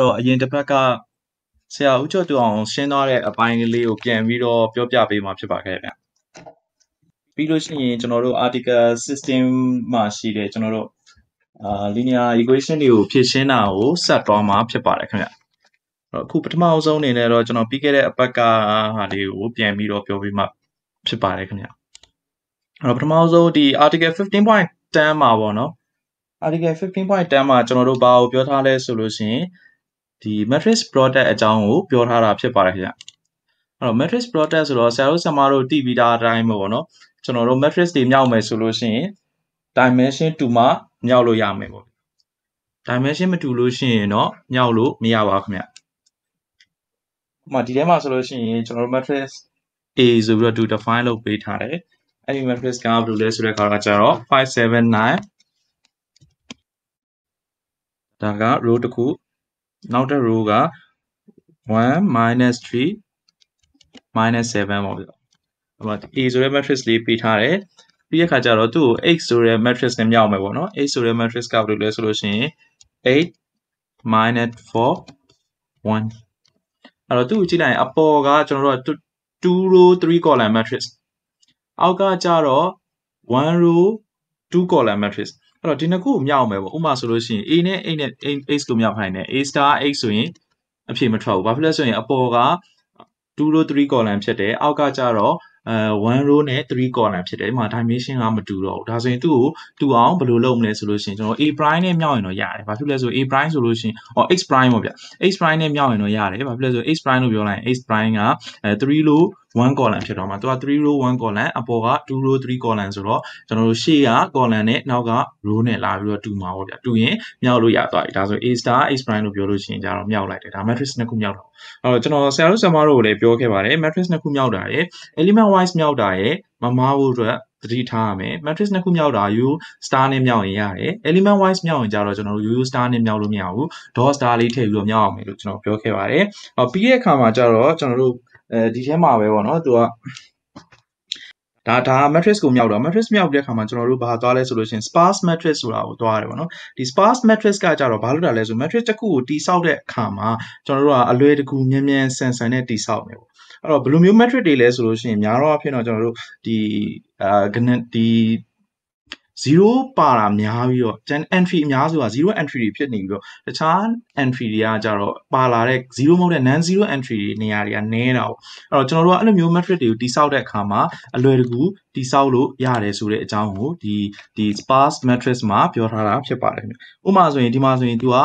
တော့အရင်တစ်ပတ်ကဆရာဦးကျော်သူအောင်ရှင်းသွားတဲ့အပိုင်းကလေးကိုပြန်ပြီးတော့ပြောပြပေးမှာဖြစ်ပါခဲ့ဗျ။ပြီးလို့ရှိရင်ကျွန်တော်တို့ article system မှာရှိတဲ့ကျွန်တော်တို့အာ linear equation တွေကိုဖြည့်ရှင်းတာကိုဆက်သွားမှာဖြစ်ပါတယ်ခင်ဗျ။အဲ့အခုပထမအဆုံးအနေနဲ့တော့ကျွန်တော်ပြီးခဲ့တဲ့အပတ်ကဟာလေးကိုပြန်ပြီးတော့ပြောပြမှဖြစ်ပါတယ်ခင်ဗျ။အဲ့တော့ပထမဆုံးဒီ article 15.10မှာပေါ့နော် article 15.10မှာကျွန်တော်တို့ဘာကိုပြောထားလဲဆိုလို့ရှိရင်ဒီ matrix product အကြောင်းကိုပြောထားတာဖြစ်ပါတယ်ခင်ဗျအဲ့တော့ matrix product ဆိုတော့ဆရာတို့ဆရာမတို့သိပြီးသားအတိုင်းပေါ့နော်ကျွန်တော်တို့ matrix တွေမြောက်မယ်ဆိုလို့ရှိရင် dimension တူမှမြောက်လို့ရမယ်ပေါ့ dimension မတူလို့ရှိရင်တော့မြောက်လို့မရပါခင်ဗျဥပမာဒီထဲမှာဆိုလို့ရှိရင်ကျွန်တော်တို့ matrix A ဆိုပြီးတော့ to define လုပ်ပေးထားတယ်အဲ့ဒီ matrix ကဘယ်လိုလဲဆိုတဲ့အခါကကျတော့5 7 9ဒါက row တစ်ခုနောက်တစ် row က1 3 7ပေါ့ဗျ။အဲ့မှာ A ဆိုတဲ့ matrix လေးပေးထားတယ်။ပြီးရခါကျတော့သူ့ကို H ဆိုတဲ့ matrix နဲ့မြောက်မယ်ပေါ့နော်။ H ဆိုတဲ့ matrix ကဘယ်လိုလဲဆိုလို့ရှိရင်8 4 1အဲ့တော့သူ့ကိုကြည့်လိုက်ရင်အပေါ်ကကျွန်တော်တို့2 row 3 column matrix အောက်ကကျတော့1 row 2 column matrix အဲ့တော့ဒီနှစ်ခုကိုမျှအောင်ပဲပေါ့ဥပမာဆိုလို့ရှိရင် A နဲ့ A နဲ့ H ကိုမျှဖိုင်တယ် A star H ဆိုရင်အဖြေမထွက်ဘူးဘာဖြစ်လဲဆိုရင်အပေါ်က2 row 3 column ဖြစ်တယ်အောက်ကကျတော့အဲ1 row နဲ့3 column ဖြစ်တယ်ဒီမှာ dimension ကမတူတော့ဘူးဒါဆိုရင်သူ့ကိုတူအောင်ဘယ်လိုလုပ်မလဲဆိုလို့ရှိရင်ကျွန်တော် a prime နဲ့မြောက်ရင်တော့ရတယ်ဘာဖြစ်လဲဆို a prime ဆိုလို့ရှိရင်အော် x prime ပေါ့ဗျ x prime နဲ့မြောက်ရင်တော့ရတယ်ဘာဖြစ်လဲဆို x prime လို့ပြောလိုက်ရင် x prime က3 row 1 column ဖြစ်တော့မှာသူက3 row 1 column အပေါ်က2 row 3 column ဆိုတော့ကျွန်တော်တို့ရှေ့က column နဲ့နောက်က row နဲ့လာပြီးတော့တူမှာပေါ့ဗျာတူရင်မြောက်လို့ရသွားပြီဒါဆို A star H prime လို့ပြောလို့ရှိရင်ကြတော့မြောက်လိုက်တယ်ဒါ matrix နှစ်ခုမြောက်တော့အဲ့တော့ကျွန်တော်ဆရာတို့ဆရာမတို့ကိုလည်းပြောခဲ့ပါတယ် matrix နှစ်ခုမြောက်တာရယ် element wise မြောက်တာရယ်မမားဖို့အတွက်သတိထားရမယ် matrix နှစ်ခုမြောက်တာ u star နဲ့မြောက်ရင်ရတယ် element wise မြောက်ရင်ကြတော့ကျွန်တော်တို့ u star နဲ့မြောက်လို့မရဘူး dot star လေးထည့်ပြီးတော့မြောက်အောင်မယ်လို့ကျွန်တော်ပြောခဲ့ပါတယ်။ဟောပြီးတဲ့အခါမှာကြတော့ကျွန်တော်တို့အဲဒီထဲမှာပဲပေါ့နော်သူကဒါဒါ matrix ကိုမြောက်တော့ matrix မြောက်ပြီးတဲ့ခါမှာကျွန်တော်တို့ဘာသွားလဲဆိုလို့ရှိရင် sparse matrix ဆိုတာကိုသွားရတယ်ပေါ့နော်ဒီ sparse matrix ကကြတော့ဘာလို့တာလဲဆို matrix တစ်ခုကိုတိဆောက်တဲ့အခါမှာကျွန်တော်တို့ကအလွယ်တကူမြန်မြန်ဆန်ဆန်နဲ့တိဆောက်မယ်ပေါ့အဲ့တော့ဘယ်လိုမျိုး matrix တွေလဲဆိုလို့ရှိရင်များတော့အဖြစ်တော့ကျွန်တော်တို့ဒီအာဒီ0ပါတာများပြီးတော့ entry အများစုက0 entry တွေဖြစ်နေပြီးတော့တခြား entry တွေကကြတော့ပါလာတဲ့0မဟုတ်တဲ့ non zero entry တွေနေရာတွေကနည်းတာပေါ့အဲ့တော့ကျွန်တော်တို့ကအဲ့လိုမျိုး metric တွေကိုတိစောက်တဲ့အခါမှာအလွယ်တကူတိစောက်လို့ရတယ်ဆိုတဲ့အကြောင်းကိုဒီဒီ sparse matrix မှာပြောထားတာဖြစ်ပါတယ်ဥပမာဆိုရင်ဒီမှာဆိုရင်သူကအဲ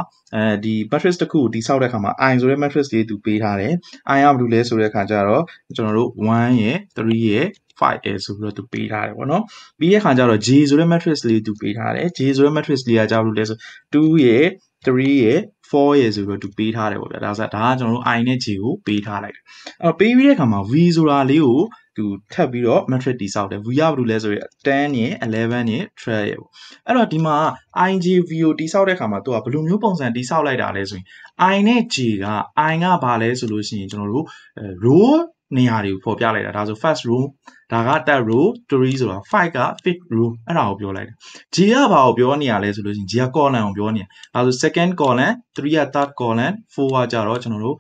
ဒီ matrix တစ်ခုကိုတိစောက်တဲ့အခါမှာ i ဆိုတဲ့ matrix လေးသူပေးထားတယ် i ကဘာလို့လဲဆိုတဲ့အခါကျတော့ကျွန်တော်တို့1ရယ်3ရယ် 5A ဆိုပြီးတော့သူပေးထားတယ်ပေါ့နော်ပြီးရဲ့ခါကျတော့ J ဆိုတဲ့ matrix လေးသူပေးထားတယ် J ဆိုတဲ့ matrix လေးကကြာလို့လဲဆို2ရဲ့3ရဲ့4ရဲ့ဆိုပြီးတော့သူပေးထားတယ်ပေါ့ဗျာဒါဆိုဒါကကျွန်တော်တို့ i နဲ့ j ကိုပေးထားလိုက်တယ်အဲ့တော့ပေးပြီးတဲ့အခါမှာ v ဆိုတာလေးကိုသူထပ်ပြီးတော့ matrix တိဆောက်တယ် v ကဘာလို့လဲဆိုရင်10နဲ့11နဲ့12ရဲ့ပေါ့အဲ့တော့ဒီမှာ i j v ကိုတိဆောက်တဲ့အခါမှာသူကဘယ်လိုမျိုးပုံစံတိဆောက်လိုက်တာလဲဆိုရင် i နဲ့ j က i ကဘာလဲဆိုလို့ရှိရင်ကျွန်တော်တို့ row နေရာတွေကိုဖော်ပြလိုက်တာဒါဆို first row ဒါက third row 3ဆိုတော့5က fifth row အဲ့ဒါကိုပြောလိုက်တယ် G ကဘာကိုပြောနေရလဲဆိုလို့ရှိရင် G က column ကိုပြောနေရဒါဆို second column 3က third column 4ကကြတော့ကျွန်တော်တို့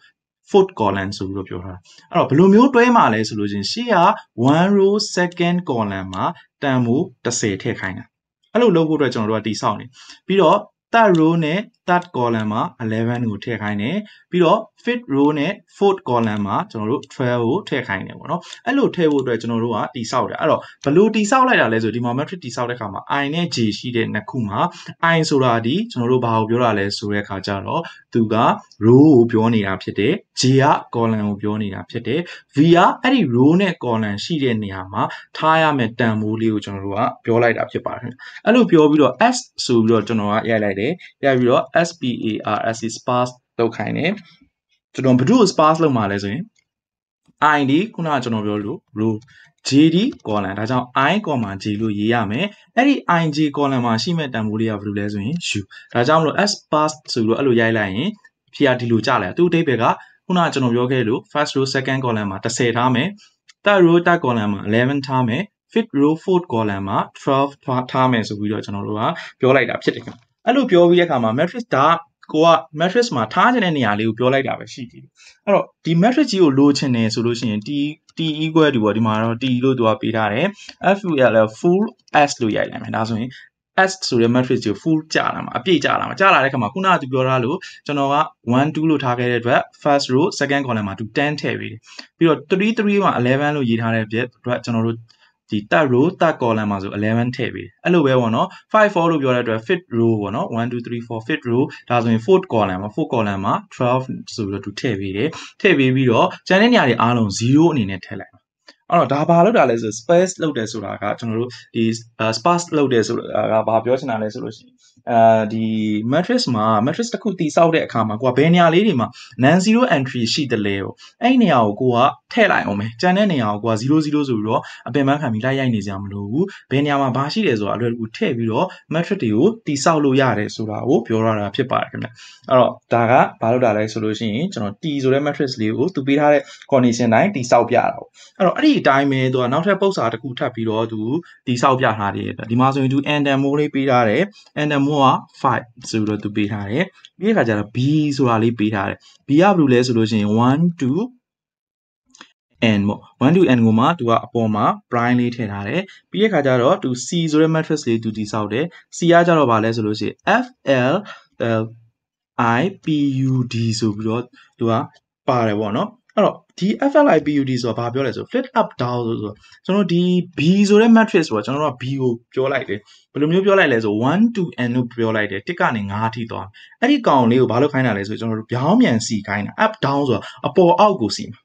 fourth column ဆိုပြီးတော့ပြောထားတာအဲ့တော့ဘယ်လိုမျိုးတွဲမှာလဲဆိုလို့ချင်းရှေ့က1 row second column မှာတန်မိုး30ထည့်ခိုင်းတာအဲ့လိုလုပ်ဖို့အတွက်ကျွန်တော်တို့ကတိဆောက်နေပြီးတော့ third row နဲ့ third column မှာ11ကိုထည့်ခိုင်းတယ်ပြီးတော့ fifth row နဲ့ fourth column မှာကျွန်တော်တို့12ကိုထည့်ခိုင်းတယ်ပေါ့နော်အဲ့လိုထည့်ဖို့အတွက်ကျွန်တော်တို့ကတိဆောက်တာအဲ့တော့ဘယ်လိုတိဆောက်လိုက်တာလဲဆိုဒီမှာ matrix တိဆောက်တဲ့အခါမှာ i နဲ့ j ရှိတဲ့နှစ်ခုမှာ i ဆိုတာဒီကျွန်တော်တို့ဘာကိုပြောတာလဲဆိုတဲ့အခါကျတော့သူက row ကိုပြောနေတာဖြစ်တယ် j က column ကိုပြောနေတာဖြစ်တယ် v ကအဲ့ဒီ row နဲ့ column ရှိတဲ့နေရာမှာထားရမယ့်တန်ဖိုးလေးကိုကျွန်တော်တို့ကပြောလိုက်တာဖြစ်ပါတယ်အဲ့လိုပြောပြီးတော့ s ဆိုပြီးတော့ကျွန်တော်ကရိုက်လိုက်တယ်ရိုက်ပြီးတော့ sparse sparse လောက်ခိုင်းတယ်ကျွန်တော်ဘယ်သူ့ကို sparse လောက်မှာလဲဆိုရင် id ခုနကကျွန်တော်ပြောလို့ row jd column ဒါကြောင့် i comma j လို့ရေးရမယ်အဲ့ဒီ ij column မှာရှိမဲ့တန်ဖိုးလေးကဘယ်လိုလဲဆိုရင် u ဒါကြောင့်မလို့ s pass ဆိုလို့အဲ့လိုရိုက်လိုက်ရင်ဖြေရဒီလိုကြလာသူ့အတိတ်ဘက်ကခုနကကျွန်တော်ပြောခဲ့လို့ first row second column မှာ10ထားမယ် third row third column မှာ11ထားမယ် fifth row fourth column မှာ12ထားမယ်ဆိုပြီးတော့ကျွန်တော်တို့ကပြောလိုက်တာဖြစ်တယ်ခင်ဗျအဲ့လိုပြောပြီးတဲ့အခါမှာ matrix ဒါကိုက matrix မှာထားခြင်းတဲ့နေရာလေးကိုပြောလိုက်တာပဲရှိသေးတယ်အဲ့တော့ဒီ matrix ကြီးကိုလိုချင်တယ်ဆိုလို့ရှိရင် t t equal ဒီပေါ့ဒီမှာတော့ t လို့သူကပေးထားတယ် full full s လို့ရိုက်လိုက်မယ်ဒါဆိုရင် S ဆိုတဲ့ matrix ကို full ကြာလာမှာအပြည့်ကြာလာမှာကြာလာတဲ့ခါမှာခုနကသူပြောထားလို့ကျွန်တော်က1 2လို့ထားခဲ့တဲ့အတွက် first row second column မှာသူ10ထည့်ပေးတယ်ပြီးတော့3 3မှာ11လို့ရေးထားတဲ့အတွက်ကျွန်တော်တို့ဒီ third row third column မှာဆို11ထည့်ပေးတယ်အဲ့လိုပဲပေါ့နော်5 4လို့ပြောတဲ့အတွက် fifth row ပေါ့နော်1 2 3 4 fifth row ဒါဆိုရင် fourth column မှာ fourth column မှာ12ဆိုပြီးတော့သူထည့်ပေးတယ်ထည့်ပေးပြီးတော့ကျန်တဲ့နေရာတွေအားလုံး0အနေနဲ့ထည့်လိုက်အဲ့တော့ဒါဘာလောက်တာလဲဆို space လောက်တယ်ဆိုတာကကျွန်တော်တို့ဒီ sparse လောက်တယ်ဆိုတာကဘာပြောချင်တာလဲဆိုလို့ရှိရင်အာဒီ matrix မှာ matrix တစ်ခုတည်ဆောက်တဲ့အခါမှာကိုကဘယ်နေရာလေးတွေမှာ non zero entry ရှိတယ်လဲကိုအဲ့နေရာကိုကိုကထည့်လိုက်အောင်ပဲကျန်တဲ့နေရာကိုကိုက00ဆိုပြီးတော့အပင်ပန်းခံပြီးလိုက်ရိုက်နေစရာမလိုဘူးဘယ်နေရာမှာဘာရှိတယ်ဆိုတာအလွယ်တကူထည့်ပြီးတော့ matrix တွေကိုတည်ဆောက်လို့ရတယ်ဆိုတာကိုပြောရတာဖြစ်ပါတယ်ခင်ဗျအဲ့တော့ဒါကဘာလို့တာလဲဆိုလို့ရှိရင်ကျွန်တော် t ဆိုတဲ့ matrix လေးကိုသူပေးထားတဲ့ condition တိုင်းတည်ဆောက်ပြတာပေါ့အဲ့တော့အဲ့ဒီအတိုင်းပဲသူကနောက်ထပ်ပု္ပ္ပစာတစ်ခုထပ်ပြီးတော့သူတိဆောက်ပြထားတယ်ဒီမှာဆိုရင်သူ and and more လေးပေးထားတယ် and and more က5ဆိုတော့သူပေးထားတယ်ပြီးတဲ့အခါကျတော့ b ဆိုတာလေးပေးထားတယ် b ကဘယ်လိုလဲဆိုလို့ရှိရင်1 2 n ပေါ့1 to n ကိုမှ तू ကအပေါ်မှာ prime လေးထည့်ထားတယ်ပြီးရခါကျတော့ तू c ဆိုတဲ့ matrix လေး तू တိဆောက်တယ် c ကကျတော့ဗာလဲဆိုလို့ရှိရင် f l i p u d ဆိုပြီးတော့ तू ကပါတယ်ပေါ့နော်အဲ့တော့ဒီ FLIPUD ဆိုတာဘာပြောလဲဆို flip up down ဆိုတော့ကျွန်တော်ဒီ B ဆိုတဲ့ matrix ဆိုတာကျွန်တော်က B ကိုပြောလိုက်တယ်ဘယ်လိုမျိုးပြောလိုက်လဲဆို1 2 and လို့ပြောလိုက်တယ်တစ်ကနေ9ထိသွားအဲ့ဒီကောင်လေးကိုဘာလို့ခိုင်းတာလဲဆိုကျွန်တော်တို့ပြောင်းမြန်စီခိုင်းတာ up down ဆိုတာအပေါ်အောက်ကိုစီမှာ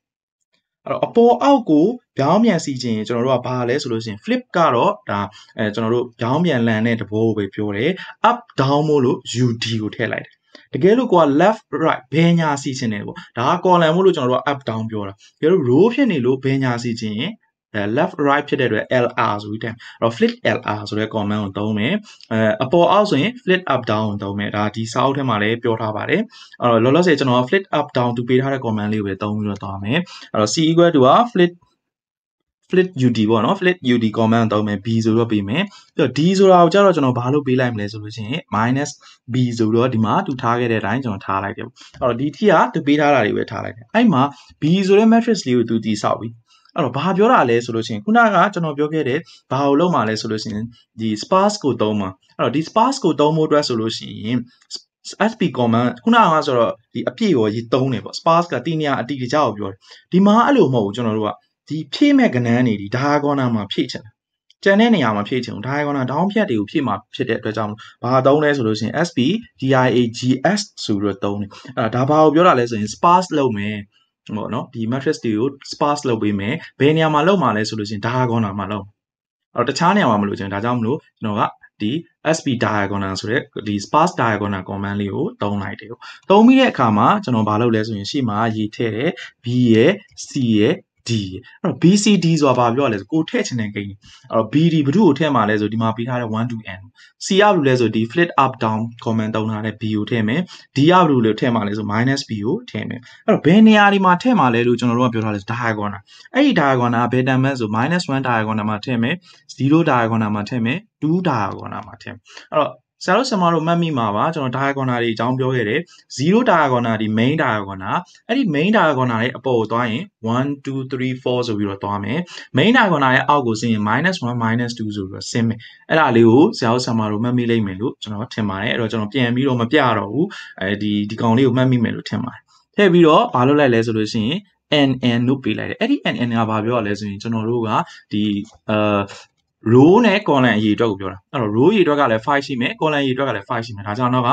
အဲ့တော့အပေါ်အောက်ကိုပြောင်းမြန်စီခြင်းကျွန်တော်တို့ကဘာလဲဆိုလို့ရှိရင် flip ကတော့ဒါအဲကျွန်တော်တို့ပြောင်းမြန်လန်တဲ့တဘောကိုပဲပြောတယ် up down မို့လို့ UD ကိုထည့်လိုက်တယ်တကယ်လို့ကိုက left right ဘယ်ညာစီခြင်းနေပေါ့ဒါက column မို့လို့ကျွန်တော်တို့က up down ပြောတာတကယ်လို့ row ဖြစ်နေလို့ဘယ်ညာစီခြင်းရင် left right ဖြစ်တဲ့အတွက် LR ဆိုပြီးတိုင်းအဲ့တော့ flip LR ဆိုတဲ့ command ကိုသုံးမယ်အဲအပေါ်အောက်ဆိုရင် flip up down ကိုသုံးမယ်ဒါဒီစာအုပ်ထဲမှာလည်းပြောထားပါတယ်အဲ့တော့လောလောဆယ်ကျွန်တော် flip up down သူပေးထားတဲ့ command လေးကိုပဲသုံးပြီးတော့သွားမယ်အဲ့တော့ c equal to က flip flit ud ပေါ့နော် flit ud command တောင်းမယ် b ဆိုတော့ပေးမယ်ပြီးတော့ d ဆိုတာကိုကျတော့ကျွန်တော်ဘာလို့ပေးလိုက်မလဲဆိုလို့ရှိရင် minus b ဆိုတော့ဒီမှာသူထားခဲ့တဲ့အတိုင်းကျွန်တော်ထားလိုက်တယ်ပေါ့အဲ့တော့ဒီ t ကသူပေးထားတာတွေပဲထားလိုက်တယ်အဲ့မှာ b ဆိုတဲ့ matrix လေးကိုသူတည်ဆောက်ပြီအဲ့တော့ဘာပြောတာလဲဆိုလို့ရှိရင်ခုနကကျွန်တော်ပြောခဲ့တဲ့ဘာကိုလုံးမှာလဲဆိုလို့ရှိရင်ဒီ sparse ကိုသုံးမှာအဲ့တော့ဒီ sparse ကိုသုံးဖို့အတွက်ဆိုလို့ရှိရင် SP command ခုနကဆိုတော့ဒီအပြည့်ရောရေးသုံးတယ်ပေါ့ sparse ကတိနေရအတိအကျကိုပြောတယ်ဒီမှာအဲ့လိုမဟုတ်ဘူးကျွန်တော်တို့ကဒီဖြည့်မဲ့ကဏန်းနေဒီဒါကောနာမှာဖြည့်ချင်တယ်ကျန်တဲ့နေရာမှာဖြည့်ချင်ဘူးဒါကောနာဒေါင်းဖြတ်တွေကိုဖြည့်မှာဖြစ်တဲ့အတွက်ကြောင့်ဘာသုံးလဲဆိုလို့ရှိရင် SP DIAGS ဆိုပြီးတော့သုံးတယ်အဲ့ဒါဘာကိုပြောတာလဲဆိုရင် sparse လုပ်မယ်ပေါ့နော်ဒီ matrix တွေကို sparse လုပ်ပေးမယ်ဘယ်နေရာမှာလုပ်မှာလဲဆိုလို့ရှိရင်ဒါကောနာမှာလုပ်အဲ့တော့တခြားနေရာမှာမလုပ်ချင်ဒါကြောင့်မလို့ကျွန်တော်ကဒီ sp diagonal ဆိုတဲ့ဒီ sparse diagonal command လေးကိုသုံးလိုက်တယ်။သုံးပြီးတဲ့အခါမှာကျွန်တော်ဘာလုပ်လဲဆိုရင်ရှေ့မှာရေးထည့်တဲ့ b ရဲ့ c ရဲ့ D အဲ့တော့ BCD ဆိုတာဘာပြောရလဲဆိုကိုထည့်ချင်တဲ့ gain အဲ့တော့ BD ဘ누구ကိုထည့်မှာလဲဆိုဒီမှာပေးထားတဲ့1 to n C ရဘူးလဲဆိုဒီ flip up down comment တုံးထားတဲ့ B ကိုထည့်မယ် D ရဘူးလို့ထည့်မှာလဲဆို minus B ကိုထည့်မယ်အဲ့တော့ဘယ်နေရာဒီမှာထည့်မှာလဲလို့ကျွန်တော်တို့ကပြောထားလဲ diagonal အဲ့ဒီ diagonal ဘယ်တန်မဲ့ဆို -1 diagonal မှာထည့်မယ်0 diagonal မှာထည့်မယ်2 diagonal မှာထည့်မယ်အဲ့တော့ဆရာတို့ဆရာမတို့မှတ်မိမှာပါကျွန်တော် diagonal တွေအကြောင်းပြောခဲ့တယ်0 diagonal ဒီ main diagonal အဲ့ဒီ main diagonal ရဲ့အပေါ်ကိုသွားရင်1 2 3 4ဆိုပြီးတော့သွားမယ် main diagonal ရဲ့အောက်ကိုဆင်းရင် -1 -2 ဆိုပြီးတော့ဆင်းမယ်အဲ့ဒါလေးကိုဆရာတို့ဆရာမတို့မှတ်မိလိမ့်မယ်လို့ကျွန်တော်ထင်ပါတယ်အဲ့တော့ကျွန်တော်ပြန်ပြီးတော့မပြတော့ဘူးအဲဒီဒီကောင်လေးကိုမှတ်မိမယ်လို့ထင်ပါတယ်ထည့်ပြီးတော့ဘာလုပ်လိုက်လဲဆိုလို့ရှိရင် NN လို့ပေးလိုက်တယ်အဲ့ဒီ NN ကဘာပြောရလဲဆိုရင်ကျွန်တော်တို့ကဒီအာ row နဲ့ column အရေအတွက်ကိုပြောတာအဲ့တော့ row အရေအတွက်ကလည်း5ရှိမယ် column အရေအတွက်ကလည်း5ရှိမယ်ဒါကြောင့်တော့က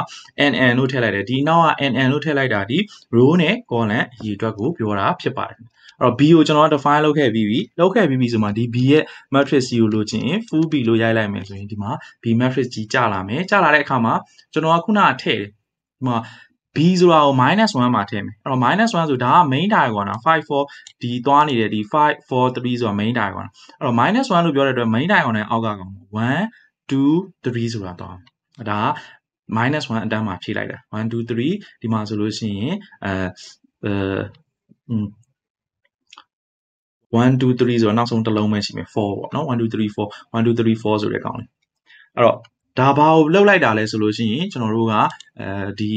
nn လို့ထည့်လိုက်တယ်ဒီနောက်က nn လို့ထည့်လိုက်တာဒီ row နဲ့ column အရေအတွက်ကိုပြောတာဖြစ်ပါတယ်အဲ့တော့ b ကိုကျွန်တော် define လုပ်ခဲ့ပြီးပြီလုပ်ခဲ့ပြီးပြီဆိုမှဒီ b ရဲ့ matrix ကိုလိုချင်ရင် full b လို့ရိုက်လိုက်မယ်ဆိုရင်ဒီမှာ b matrix ကြီးကျလာမယ်ကျလာတဲ့အခါမှာကျွန်တော်ကခုနကထည့်တယ်ဒီမှာ b ဆိုတာကို -1 မှာထည့်မယ်အဲ့တော့ -1 ဆိုဒါက main diagonal နော်5 4ဒီသွားနေတဲ့ဒီ5 4 3ဆိုတာ main diagonal အဲ့တော့ -1 လို့ပြောတဲ့အတွက် main diagonal နဲ့အောက်ကကောင်1 2 3ဆိုတာသွားမယ်ဒါက -1 အတန်းမှာဖြည့်လိုက်တာ1 2 3ဒီမှာဆိုလို့ရှိရင်အဲအဲ1 2 3ဆိုတော့နောက်ဆုံးတစ်လုံးပဲရှိမယ်4ပေါ့နော်1 2 3 4 1 2 3 4ဆိုတဲ့ကောင်လေးအဲ့တော့ဒါဘာကိုလှုပ်လိုက်တာလဲဆိုလို့ရှိရင်ကျွန်တော်တို့ကအဲဒီ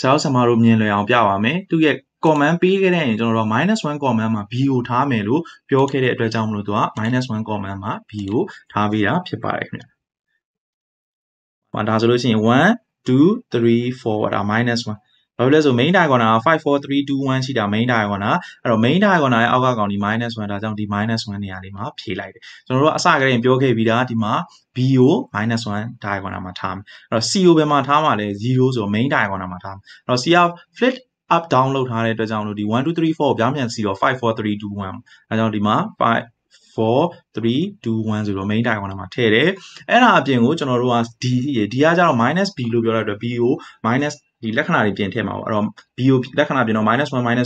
ဆရာဆရာမတို့မြင်လည်အောင်ပြပါမယ်သူရဲ့ comment ပေးခဲ့တဲ့ရင်ကျွန်တော်တို့ -1 comment မှာ b ကိုထားမယ်လို့ပြောခဲ့တဲ့အတွက်ကြောင့်မလို့သူက -1 comment မှာ b ကိုထားပေးတာဖြစ်ပါတယ်ခင်ဗျ။ဟောဒါဆိုလို့ရှိရင်1 2 3 4ဒါ -1 ဘာဖြစ်လဲဆို main diagonal က54321ရှိတာ main diagonal အဲ့တော့ main diagonal ရဲ့အောက်ကကောင်ဒီ minus 1ဒါကြောင့်ဒီ minus 1နေရာလေးမှာဖြေလိုက်တယ်ကျွန်တော်တို့အစကတည်းကပြောခဲ့ပြီးသားဒီမှာ b ကို minus 1 diagonal မှာထားမယ်အဲ့တော့ c ကိုဘယ်မှာထားမှာလဲ0ဆို main diagonal မှာထားမယ်အဲ့တော့ c က flip up down လောက်ထားတဲ့အတွက်ကြောင့်လို့ဒီ1 2 3 4ကိုပြောင်းပြန်စီတော့5 4 3 2 1အဲကြောင့်ဒီမှာ5 4 3 2 1ဆိုတော့ main diagonal မှာထည့်တယ်အဲ့ဒါအပြင်ကိုကျွန်တော်တို့က d ရေ d ကကျတော့ -b လို့ပြောတဲ့အတွက် b ကို minus ဒီလက္ခဏာတွေပြင်ထည့်မှာပေါ့အဲ့တော့ BOP လက္ခဏာပြင်တော့ -1 -2 -3 အဲ့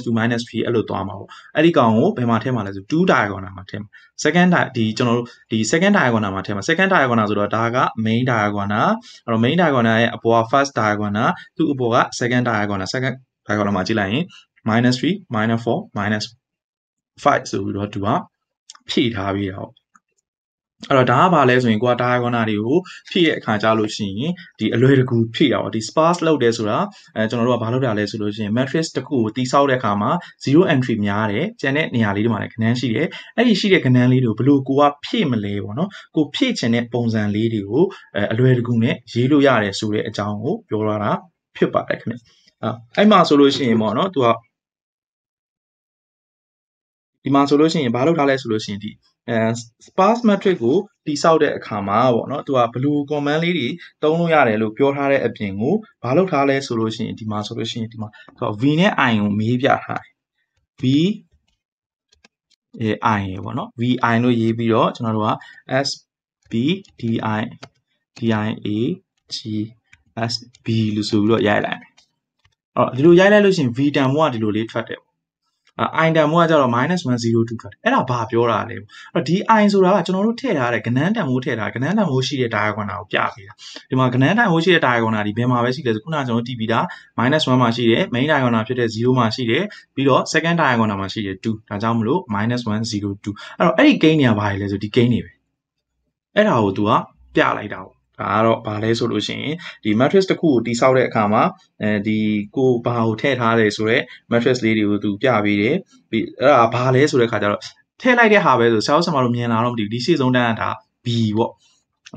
လိုသွားမှာပေါ့အဲ့ဒီကောင်ကိုဘယ်မှာထည့်မှာလဲဆို2 diagonal မှာထည့်မှာ second ဒီကျွန်တော်တို့ဒီ second diagonal မှာထည့်မှာ second diagonal ဆိုတော့ဒါက main diagonal အဲ့တော့ main diagonal ရဲ့အပေါ်က first diagonal သူ့အပေါ်က second diagonal second diagonal မှာကြည့်လိုက်ရင် -3 -4 -5 ဆိုပြီးတော့သူကဖြည့်ထားပြီးတော့အဲ့တော့ဒါကဘာလဲဆိုရင်ကိုက diagonal တွေကိုဖြည့်ရဲ့အခါကြလို့ရှိရင်ဒီအလွယ်တကူဖြည့်ရအောင်ဒီ sparse လောက်တယ်ဆိုတာအဲကျွန်တော်တို့ကဘာလုပ်တာလဲဆိုလို့ရှိရင် matrix တစ်ခုကိုတိဆောက်တဲ့အခါမှာ0 entry များတယ်ကျန်တဲ့နေရာလေးတွေမှာလည်းခဏန်းရှိတယ်အဲ့ဒီရှိတဲ့ခဏန်းလေးတွေကိုဘလို့ကိုကဖြည့်မလဲပေါ့နော်ကိုဖြည့်ချင်တဲ့ပုံစံလေးတွေကိုအဲအလွယ်တကူနဲ့ရေးလို့ရတယ်ဆိုတဲ့အကြောင်းကိုပြောရတာဖြစ်ပါတယ်ခင်ဗျအဲ့မှာဆိုလို့ရှိရင်ပေါ့နော်သူကဒီမှာဆိုလို့ရှိရင်ဘာလုပ်ထားလဲဆိုလို့ရှိရင်ဒီအဲ sparse matrix ကိုတိဆောက်တဲ့အခါမှာပေါ့နော်သူကဘလူး command လေးတွေတုံးလို့ရတယ်လို့ပြောထားတဲ့အပြင်ကိုမလုပ်ထားလဲဆိုလို့ရှိရင်ဒီမှာဆိုလို့ရှိရင်ဒီမှာဆိုတော့ v နဲ့ i ကိုမေးပြထားတယ် v အဲ i ရေပေါ့နော် v i လို့ရေးပြီးတော့ကျွန်တော်တို့က s b d i d i a g s b လို့ဆိုပြီးတော့ရိုက်လိုက်အဲ့တော့ဒီလိုရိုက်လိုက်လို့ရှိရင် v တန်ဘုံကဒီလိုလေးထွက်တယ်ပေါ့အိုင်တန်မိုးကကြတော့ -102 ထွက်တယ်အဲ့ဒါဘာပြောတာလဲအဲ့တော့ဒီ i ဆိုတာကကျွန်တော်တို့ထည့်ထားတဲ့ကဏန်းတန်မိုးထည့်ထားကဏန်းတန်မိုးရှိတဲ့ diagonal ကိုပြပေးတာဒီမှာကဏန်းတန်မိုးရှိတဲ့ diagonal ဒီဘယ်မှာပဲရှိလဲဆိုခုနကကျွန်တော်တို့တည်ပြီးတာ -1 မှာရှိတယ် main diagonal ဖြစ်တဲ့0မှာရှိတယ်ပြီးတော့ second diagonal မှာရှိတယ်2ဒါကြောင့်မလို့ -102 အဲ့တော့အဲ့ဒီ gain တွေကဘာလဲဆိုဒီ gain တွေပဲအဲ့ဒါကို तू ကပြလိုက်တာပေါ့ဒါကတော့ဘာလဲဆိုလို့ရှိရင်ဒီ matrix တစ်ခုကိုတိဆောက်တဲ့အခါမှာအဲဒီကိုဘာကိုထည့်ထားတယ်ဆိုတော့ matrix လေးတွေကိုသူပြပေးတယ်ပြီးအဲ့ဒါဘာလဲဆိုတဲ့အခါကျတော့ထည့်လိုက်တဲ့ဟာပဲဆိုဆရာဆရာမတို့မြင်လာတော့မသိဘူးဒီရှေ့ဆုံးတန်းကဒါ B ပေါ့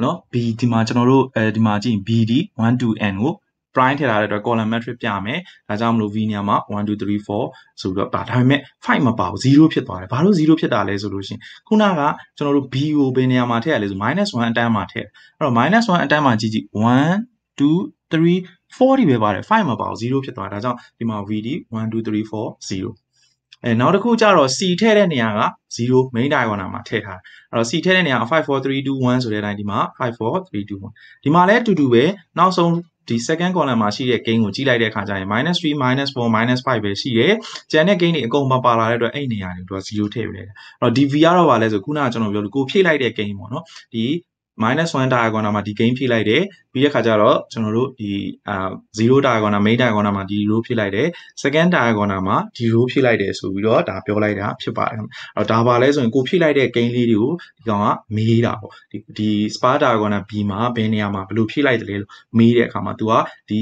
နော် B ဒီမှာကျွန်တော်တို့အဲဒီမှာကြည့်ရင် BD 1 2 n ကို prime ထည့်ထားတဲ့အတွက် column matrix ပြမယ်ဒါကြောင့်မလို့ v နေရာမှာ1 2 3 4ဆိုပြီးတော့ပါဒါပေမဲ့5မပါဘူး0ဖြစ်သွားတယ်ဘာလို့0ဖြစ်တာလဲဆိုလို့ရှင်ခုနကကျွန်တော်တို့ b ကိုဘယ်နေရာမှာထည့်ရလဲဆို -1 အတန်းမှာထည့်အဲ့တော့ -1 အတန်းမှာကြည့်ကြည့်1 2 3 4ဒီပဲပါတယ်5မပါဘူး0ဖြစ်သွားတာဒါကြောင့်ဒီမှာ vd 1 2 3 4 0အဲနောက်တစ်ခုကျတော့ C ထည့်တဲ့နေရာက0 main diagonal မှာထည့်ထားတယ်။အဲ့တော့ C ထည့်တဲ့နေရာ5 4 3 2 1ဆိုတဲ့အတိုင်းဒီမှာ5 4 3 2 1ဒီမှာလည်းအတူတူပဲနောက်ဆုံးဒီ second column မှာရှိတဲ့ gain ကိုကြည့်လိုက်တဲ့အခါကျရင် -3 -4 -5 ပဲရှိတယ်။ကျန်တဲ့ gain တွေအကုန်ပါပါလာတဲ့အတွက်အဲ့နေရာတွေသူက0ထည့်ပေးလိုက်တယ်။အဲ့တော့ဒီ v ကတော့ဗာလဲဆိုခုနကကျွန်တော်ပြောလို့ကိုဖြည့်လိုက်တဲ့ gain ပေါ့နော်။ဒီ -1 diagonal မှာဒီ gain ဖြည့်လိုက်တယ်ပြီးတဲ့ခါကျတော့ကျွန်တော်တို့ဒီအာ0 diagonal main diagonal မှာဒီ row ဖြည့်လိုက်တယ် second diagonal မှာဒီ row ဖြည့်လိုက်တယ်ဆိုပြီးတော့ဒါပြောလိုက်တာဖြစ်ပါတယ်အဲ့တော့ဒါပါလဲဆိုရင်ကိုဖြည့်လိုက်တဲ့ gain လေးတွေကိုဒီကောင်ကမေးတာပေါ့ဒီဒီ spa diagonal b မှာဘယ်နေရာမှာဘယ်လိုဖြည့်လိုက်တယ်လဲလို့မေးတဲ့အခါမှာ तू ကဒီ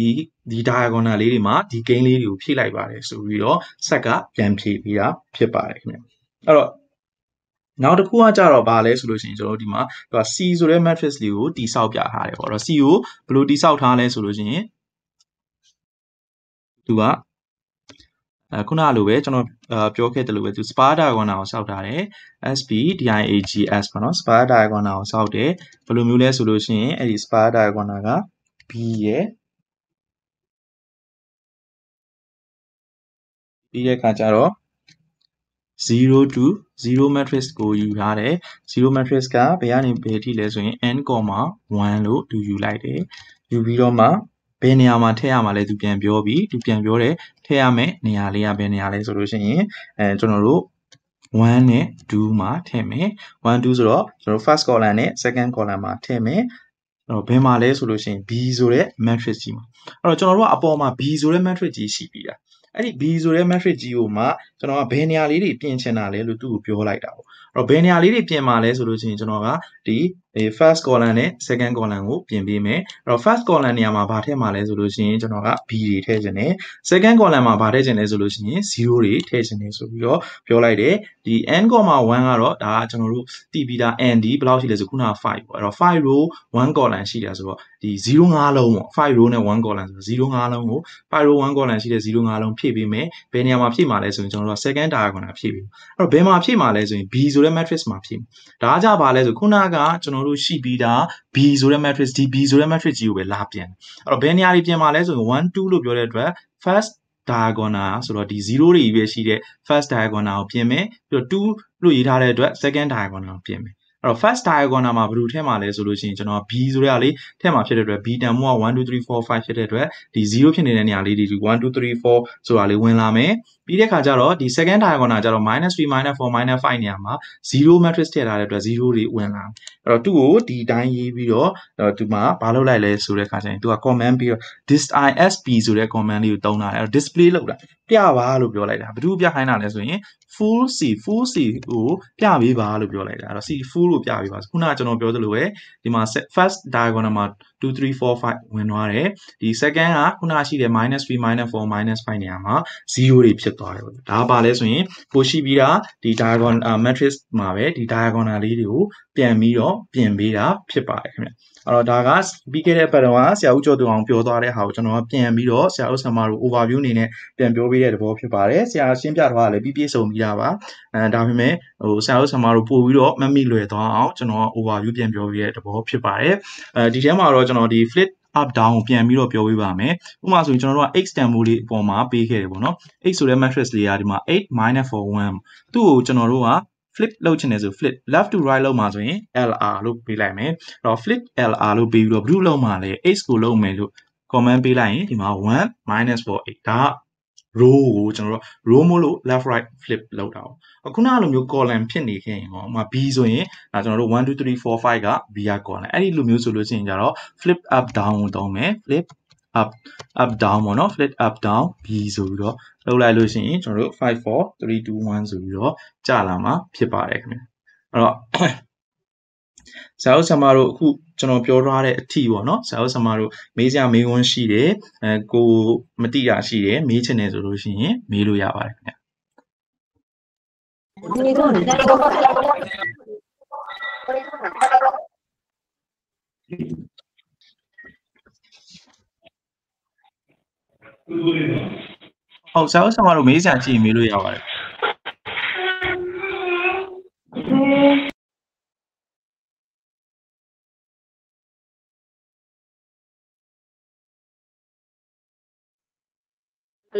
ဒီ diagonal လေးတွေမှာဒီ gain လေးတွေကိုဖြည့်လိုက်ပါတယ်ဆိုပြီးတော့ဆက်ကပြန်ဖြည့်ပေးတာဖြစ်ပါတယ်ခင်ဗျအဲ့တော့နောက်တစ်ခုကကြတော့ဗာလဲဆိုလို့ရှိရင်ကျွန်တော်တို့ဒီမှာသူက C ဆိုတဲ့ matrix လေးကိုတိဆောက်ပြထားတယ်ပေါ့နော် C ကိုဘယ်လိုတိဆောက်ထားလဲဆိုလို့ရှိရင်သူကအဲခုနလိုပဲကျွန်တော်ပြောခဲ့တယ်လို့ပဲသူ spar diagonal ကိုစောက်ထားတယ် sp diags ပေါ့နော် spar diagonal ကိုစောက်တယ်ဘယ်လိုမျိုးလဲဆိုလို့ရှိရင်အဲ့ဒီ spar diagonal က b ရဲ့ပြီးတဲ့အခါကျတော့0 to 0 matrix ကိုယူထားတယ်0 matrix ကဘယ်ကနေဘယ်ထိလဲဆိုရင် n, 1လို့သူယူလိုက်တယ်ယူပြီးတော့မှဘယ်နေရာမှာထည့်ရမှာလဲသူပြန်ပြောပြီးသူပြန်ပြောတယ်ထည့်ရမယ့်နေရာလေးကဘယ်နေရာလဲဆိုလို့ရှိရင်အဲကျွန်တော်တို့1နဲ့2မှာထည့်မယ်1 2ဆိုတော့ကျွန်တော် first column နဲ့ second column မှာထည့်မယ်တော့ဘယ်မှာလဲဆိုလို့ရှိရင် B ဆိုတဲ့ matrix ကြီးမှာအဲ့တော့ကျွန်တော်တို့ကအပေါ်မှာ B ဆိုတဲ့ matrix ကြီးရှိပြီလားအဲ့ဒီ B ဆိုတဲ့ matrix ကြီးကိုမှကျွန်တော်ကဘယ်နေရာလေးတွေပြင်ချင်တာလဲလို့သူ့ကိုပြောလိုက်တာပေါ့တော့ဘယ်နေရာလေးတွေပြင်ပါလဲဆိုလို့ရှိရင်ကျွန်တော်ကဒီ first column နဲ့ second column ကိုပြင်ပေးမယ်အဲ့တော့ first column နေရာမှာဘာထည့်မှာလဲဆိုလို့ရှိရင်ကျွန်တော်က b တွေထည့်ခြင်းနဲ့ second column မှာဘာထည့်ခြင်းလဲဆိုလို့ရှိရင်0တွေထည့်ခြင်းနဲ့ဆိုပြီးတော့ပြောလိုက်တယ်ဒီ n 1ကတော့ဒါကျွန်တော်တို့တည်ပြီးသား n ဒီဘယ်လောက်ရှိလဲဆိုခုနက5ပေါ့အဲ့တော့5 row 1 column ရှိတယ်ဆိုတော့ဒီ05လုံးပေါ့5 row နဲ့1 column ဆိုတော့05လုံးကို5 row 1 column ရှိတဲ့05လုံးဖြည့်ပေးမယ်ဘယ်နေရာမှာဖြည့်မှာလဲဆိုရင်ကျွန်တော်တို့ second diagonal ဖြည့်ပေးမယ်အဲ့တော့ဘယ်မှာဖြည့်မှာလဲဆိုရင် b ဆိုတဲ့ matrix မှာဖြစ်ဒါကကြပါလဲဆိုခုနကကျွန်တော်တို့ရှိပြီးတာ B ဆိုတဲ့ matrix ဒီ B ဆိုတဲ့ matrix ကြီးကိုပဲလာပြန်အဲ့တော့ဘယ်နေရာတွေပြန်ပါလဲဆိုရင်1 2လို့ပြောတဲ့အတွက် first diagonal ဆိုတော့ဒီ0တွေကြီးပဲရှိတဲ့ first diagonal ကိုပြင်မယ်ပြီးတော့2လို့ရေးထားတဲ့အတွက် second diagonal ကိုပြင်မယ်အဲ့တော့ first diagonal မှာဘယ်လိုထဲမှာလဲဆိုလို့ရှိရင်ကျွန်တော် b ဆိုတဲ့ကလေးထဲမှာဖြစ်တဲ့အတွက် b တန်ဖိုးက1 2 3 4 5ဖြစ်တဲ့အတွက်ဒီ0ဖြစ်နေတဲ့နေရာလေးဒီ1 2 3 4ဆိုတာလေးဝင်လာမယ်ပြီးတဲ့ခါကျတော့ဒီ second diagonal ကျတော့ -3 -4 -5 နေရာမှာ0 matrix ထည့်ထားတဲ့အတွက်0တွေဝင်လာအဲ့တော့သူ့ကိုဒီတိုင်းရေးပြီးတော့သူမှဘာလုပ်လိုက်လဲဆိုတဲ့ခါကျရင်သူက command ပြီးတော့ this isp ဆိုတဲ့ command လေးကိုတုံးလာတယ်အဲ့တော့ display လောက်တာပြပါလို့ပြောလိုက်တာဘယ်သူပြခိုင်းတာလဲဆိုရင် full c full c ကိုပြပေးပါလို့ပြောလိုက်တာအဲ့တော့ c full ကိုပြပေးပါခုနကကျွန်တော်ပြောသလိုပဲဒီမှာ first diagonal မှာ2 3 4 5ဝင်သွားတယ်ဒီ second ကခုနရှိတဲ့ -3 -4 -5 နေရာမှာ0တွေဖြစ်သွားတယ်ပေါ့ဒါပါလဲဆိုရင်ကိုရှိပြီးတာဒီ diagonal matrix မှာပဲဒီ diagonal လေးတွေကိုပြန်ပြီးတော့ပြင်ပေးတာဖြစ်ပါတယ်ခင်ဗျအဲ့တော့ဒါကပြီးခဲ့တဲ့ပတ်တော်ကဆရာဦးကျော်သူအောင်ပြောသွားတဲ့ဟာကိုကျွန်တော်ကပြန်ပြီးတော့ဆရာဦးဆရာမတို့ overview အနေနဲ့ပြန်ပြောပေးတဲ့သဘောဖြစ်ပါတယ်ဆရာရှင်းပြထားတာလည်းပြီးပြည့်စုံပြီးတာပါအဲဒါပေမဲ့ဟိုဆရာဦးဆရာမတို့ပို့ပြီးတော့မမိလွယ်သွားအောင်ကျွန်တော် overview ပြန်ပြောပေးတဲ့သဘောဖြစ်ပါတယ်အဲဒီထဲမှာတော့ကျွန်တော်ဒီ flip up down ကိုပြန်ပြီးတော့ပြောပြပါမယ်။ဥပမာဆိုရင်ကျွန်တော်တို့က x တန်ဖိုးလေးအပေါ်မှာပေးခဲ့တယ်ပေါ့နော်။ x ဆိုတဲ့ matrix လေးကဒီမှာ8 4 1သူ့ကိုကျွန်တော်တို့က flip လုပ်ချင်တယ်ဆို flip left to right လုပ်မှာဆိုရင် lr လို့ပေးလိုက်မယ်အဲ့တော့ flip lr လို့ပေးပြီးတော့ဘယ်လိုလုပ်မှာလဲ x ကိုလုပ်မယ်လို့ command ပေးလိုက်ရင်ဒီမှာ1 minus 4ဒါက row ကိုကျွန်တော်တို့ row မို့လို့ left right flip လောက်တာပေါ့အခုနကလိုမျိုး column ဖြစ်နေခဲ့ရင်ဟောဥမာ b ဆိုရင်ဒါကျွန်တော်တို့1 2 3 4 5က b က column အဲ့ဒီလိုမျိုးဆိုလို့ရှိရင်ကြတော့ flip up down ကိုသုံးမယ် flip up up down ပေါ့နော် flip up down b ဆိုပြီးတော့လုပ်လိုက်လို့ရှိရင်ကျွန်တော်တို့5 4 3 2 1ဆိုပြီးတော့ကြာလာမှာဖြစ်ပါတယ်ခင်ဗျအဲ့တော့ဆရာတို့ဆရာမတို့အခုကျွန်တော်ပြောထားတဲ့အထီပေါ့နော်ဆရာတို့ဆရာမတို့မေးစရာမေးခွန်းရှိတယ်အဲကိုမတိရရှိတယ်မေးချင်တယ်ဆိုလို့ရှိရင်မေးလို့ရပါတယ်ခင်ဗျဟုတ်ဆရာဦးဆောင်ကတော့မေးစရာရှိရင်မေးလို့ရပါတယ်ဟယ်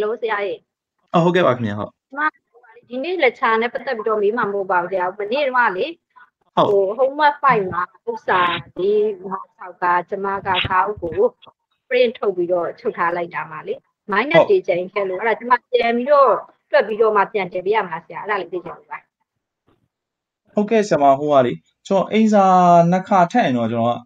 လိုဆရာကြီးအော်ဟုတ်ကဲ့ပါခင်ဗျာဟုတ်ကျမဒီနေ့လက်ချာနဲ့ပတ်သက်ပြီးတော့မေးမှမဟုတ်ပါဘူးဆရာမနေ့ကလေဟို homework 5မှာဥစ္စာဒီ6ကကျမကကားအုပ်ကို print ထုတ်ပြီးတော့ချုပ်ထားလိုက်တာပါလေ minus တွေချိန်ခဲ့လို့အဲ့ဒါကျွန်မပြန်ပြီးတော့တွက်ပြီးတော့မှပြန်တင်ပေးရမှာဆရာအဲ့ဒါလေးသိချင်လို့ပါဟုတ်ကဲ့ဆရာမဟိုကလေကျွန်တော်အိမ်စာနှစ်ခါထက်ရင်တော့ကျွန်တော်က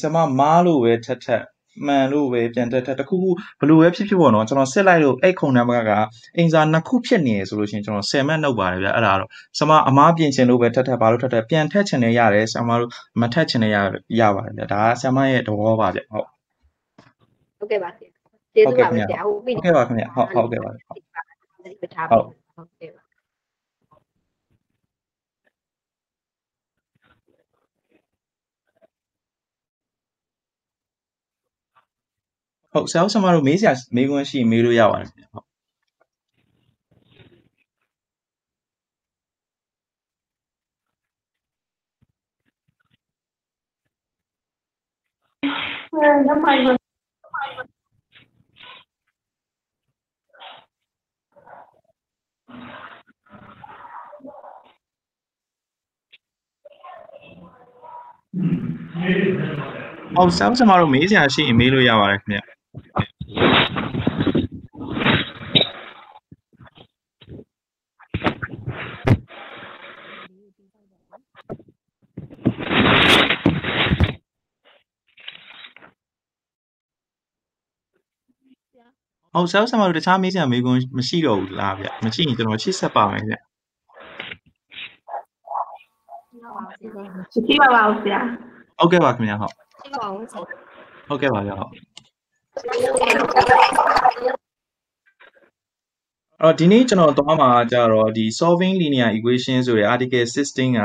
ဆရာမမားလို့ပဲထက်ထက်မှန်လို့ပဲပြန်တက်တက်တခုခုဘလို့ပဲဖြစ်ဖြစ်ပေါ့နော်ကျွန်တော်စစ်လိုက်လို့အဲ့ခုံနံပါတ်ကအင်စာနှစ်ခုဖြစ်နေရဆိုလို့ရှိရင်ကျွန်တော်10မှတ်နှုတ်ပါတယ်ဗျအဲ့ဒါတော့ဆမအမားပြင်ချင်လို့ပဲထက်ထက်ပါလို့ထက်ထက်ပြန်ထက်ချင်နေရတယ်ဆမတို့မထက်ချင်နေရရပါတယ်ဗျဒါကဆမရဲ့သဘောပါဗျဟုတ်ဟုတ်ကဲ့ပါဆရာကျေးဇူးပါဗျာဟုတ်ပြီဟုတ်ကဲ့ပါခင်ဗျာဟုတ်ဟုတ်ကဲ့ပါဟုတ်ဟုတ်ကဲ့ပါဟုတ်ဆရာဦးဆရာမတို့မေးစရာမေးခွန်းရှိမေးလို့ရပါတယ်ခင်ဗျဟုတ်အဲနမိုင်ဟုတ်ဆမ်ဆမ်မတို့မေးစရာရှိရင်မေးလို့ရပါတယ်ခင်ဗျဟုတ်ဆမ်ဆမ်မတို့တခြားမေးစရာမေးခွန်းမရှိတော့ဘူးလားဗျမရှိရင်ကျွန်တော်ချိတ်ဆက်ပါမယ်ဗျမရှိပါပါဘူးဆရာဟုတ်ကဲ့ပါခင်ဗျာဟုတ်ဟုတ်ကဲ့ပါဗျာဟုတ်အော်ဒီနေ့ကျွန်တော်သွားမှာကြတော့ဒီ solving linear equation ဆိုတဲ့ article 16က